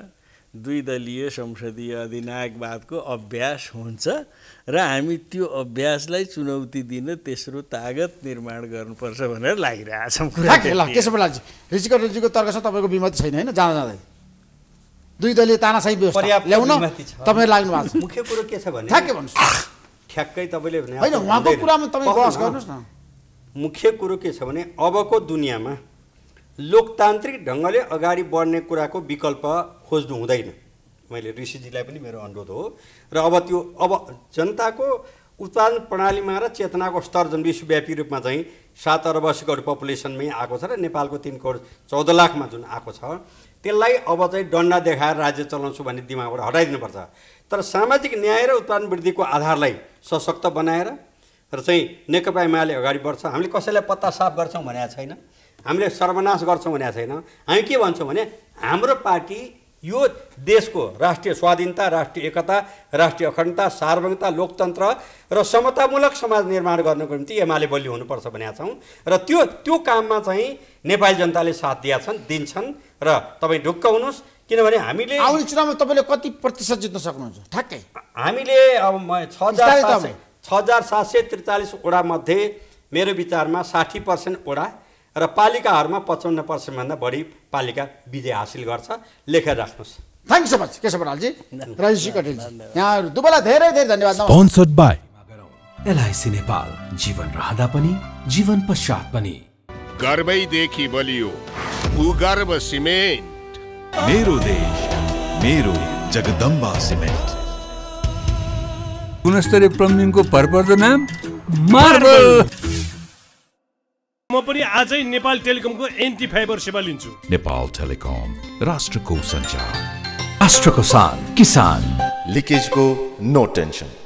दुई दलीय संसदीय अधिनायकवादको अभ्यास हुन्छ र हामी त्यो अभ्यासलाई चुनौती दिन तेस्रो तागत निर्माण गर्नुपर्छ भनेर लागिरहेछौँ त्यसो भए रिजिकल रिजिकल तर्कसँग तपाईँको विमति छैन होइन जाँदा जाँदै दुई दलीय तानासाही व्यवस्था ल्याउन तपाईँ लाग्नु भएको छ मुख्य कुरो के छ भने ठ्याक्कै ठ्याक्कै तपाईँले होइन उहाँको कुरामा तपाईँ बहस गर्नुहोस् न मुख्य कुरो के छ भने अबको दुनियाँमा लोकतान्त्रिक ढङ्गले अगाडि बढ्ने कुराको विकल्प खोज्नु हुँदैन मैले ऋषिजीलाई पनि मेरो अनुरोध हो र अब त्यो अब जनताको उत्पादन प्रणालीमा र चेतनाको स्तर जुन विश्वव्यापी रूपमा चाहिँ सात अरब अस्सी करोड पपुलेसनमै आएको छ र नेपालको तिन करोड चौध लाखमा जुन आएको छ त्यसलाई अब चाहिँ डन्डा देखाएर राज्य चलाउँछु भन्ने दिमागबाट हटाइदिनुपर्छ तर सामाजिक न्याय र उत्पादन वृद्धिको आधारलाई सशक्त बनाएर र चाहिँ नेकपा एमाले अगाडि बढ्छ हामीले कसैलाई पत्ता साफ गर्छौँ भनेको छैन हामीले सर्वनाश गर्छौँ भनेको छैन हामी के भन्छौँ भने हाम्रो पार्टी यो देशको राष्ट्रिय स्वाधीनता राष्ट्रिय एकता राष्ट्रिय अखण्डता सार्वभौमता लोकतन्त्र र समतामूलक समाज निर्माण गर्नको निम्ति एमाले बलियो हुनुपर्छ भनेका छौँ र त्यो त्यो काममा चाहिँ नेपाली जनताले साथ दिएका छन् दिन्छन् र तपाईँ ढुक्क हुनुहोस् किनभने हामीले आउने चुनावमा तपाईँले कति प्रतिशत जित्न सक्नुहुन्छ ठ्याक्कै हामीले अब छ छ हजार सात सय त्रिचालिस वडामध्ये मेरो विचारमा साठी पर्सेन्ट वडा र पालिकाहरूमा पचपन्न पर्सेन्टभन्दा बढी पालिका विजय हासिल गर्छ लेखेर राख्नुहोस् थ्याङ्क सो मच केशव रालजी राजेश कटेल यहाँहरू दुबईलाई धेरै धेरै धन्यवाद स्पोन्सर्ड बाई एलआइसी नेपाल जीवन रहँदा पनि जीवन पश्चात पनि गर्वैदेखि बलियो भूगर्भ सिमेन्ट मेरो देश मेरो जगदम्बा सिमेन्ट गुणस्तरीय प्लम्बिङको भरपर्दो नाम मार्बल म पनि आजै नेपाल टेलिकमको एन्टी फाइबर सेवा लिन्छु नेपाल टेलिकम राष्ट्रको सञ्चार राष्ट्रको शान किसान लिकेजको नो टेन्सन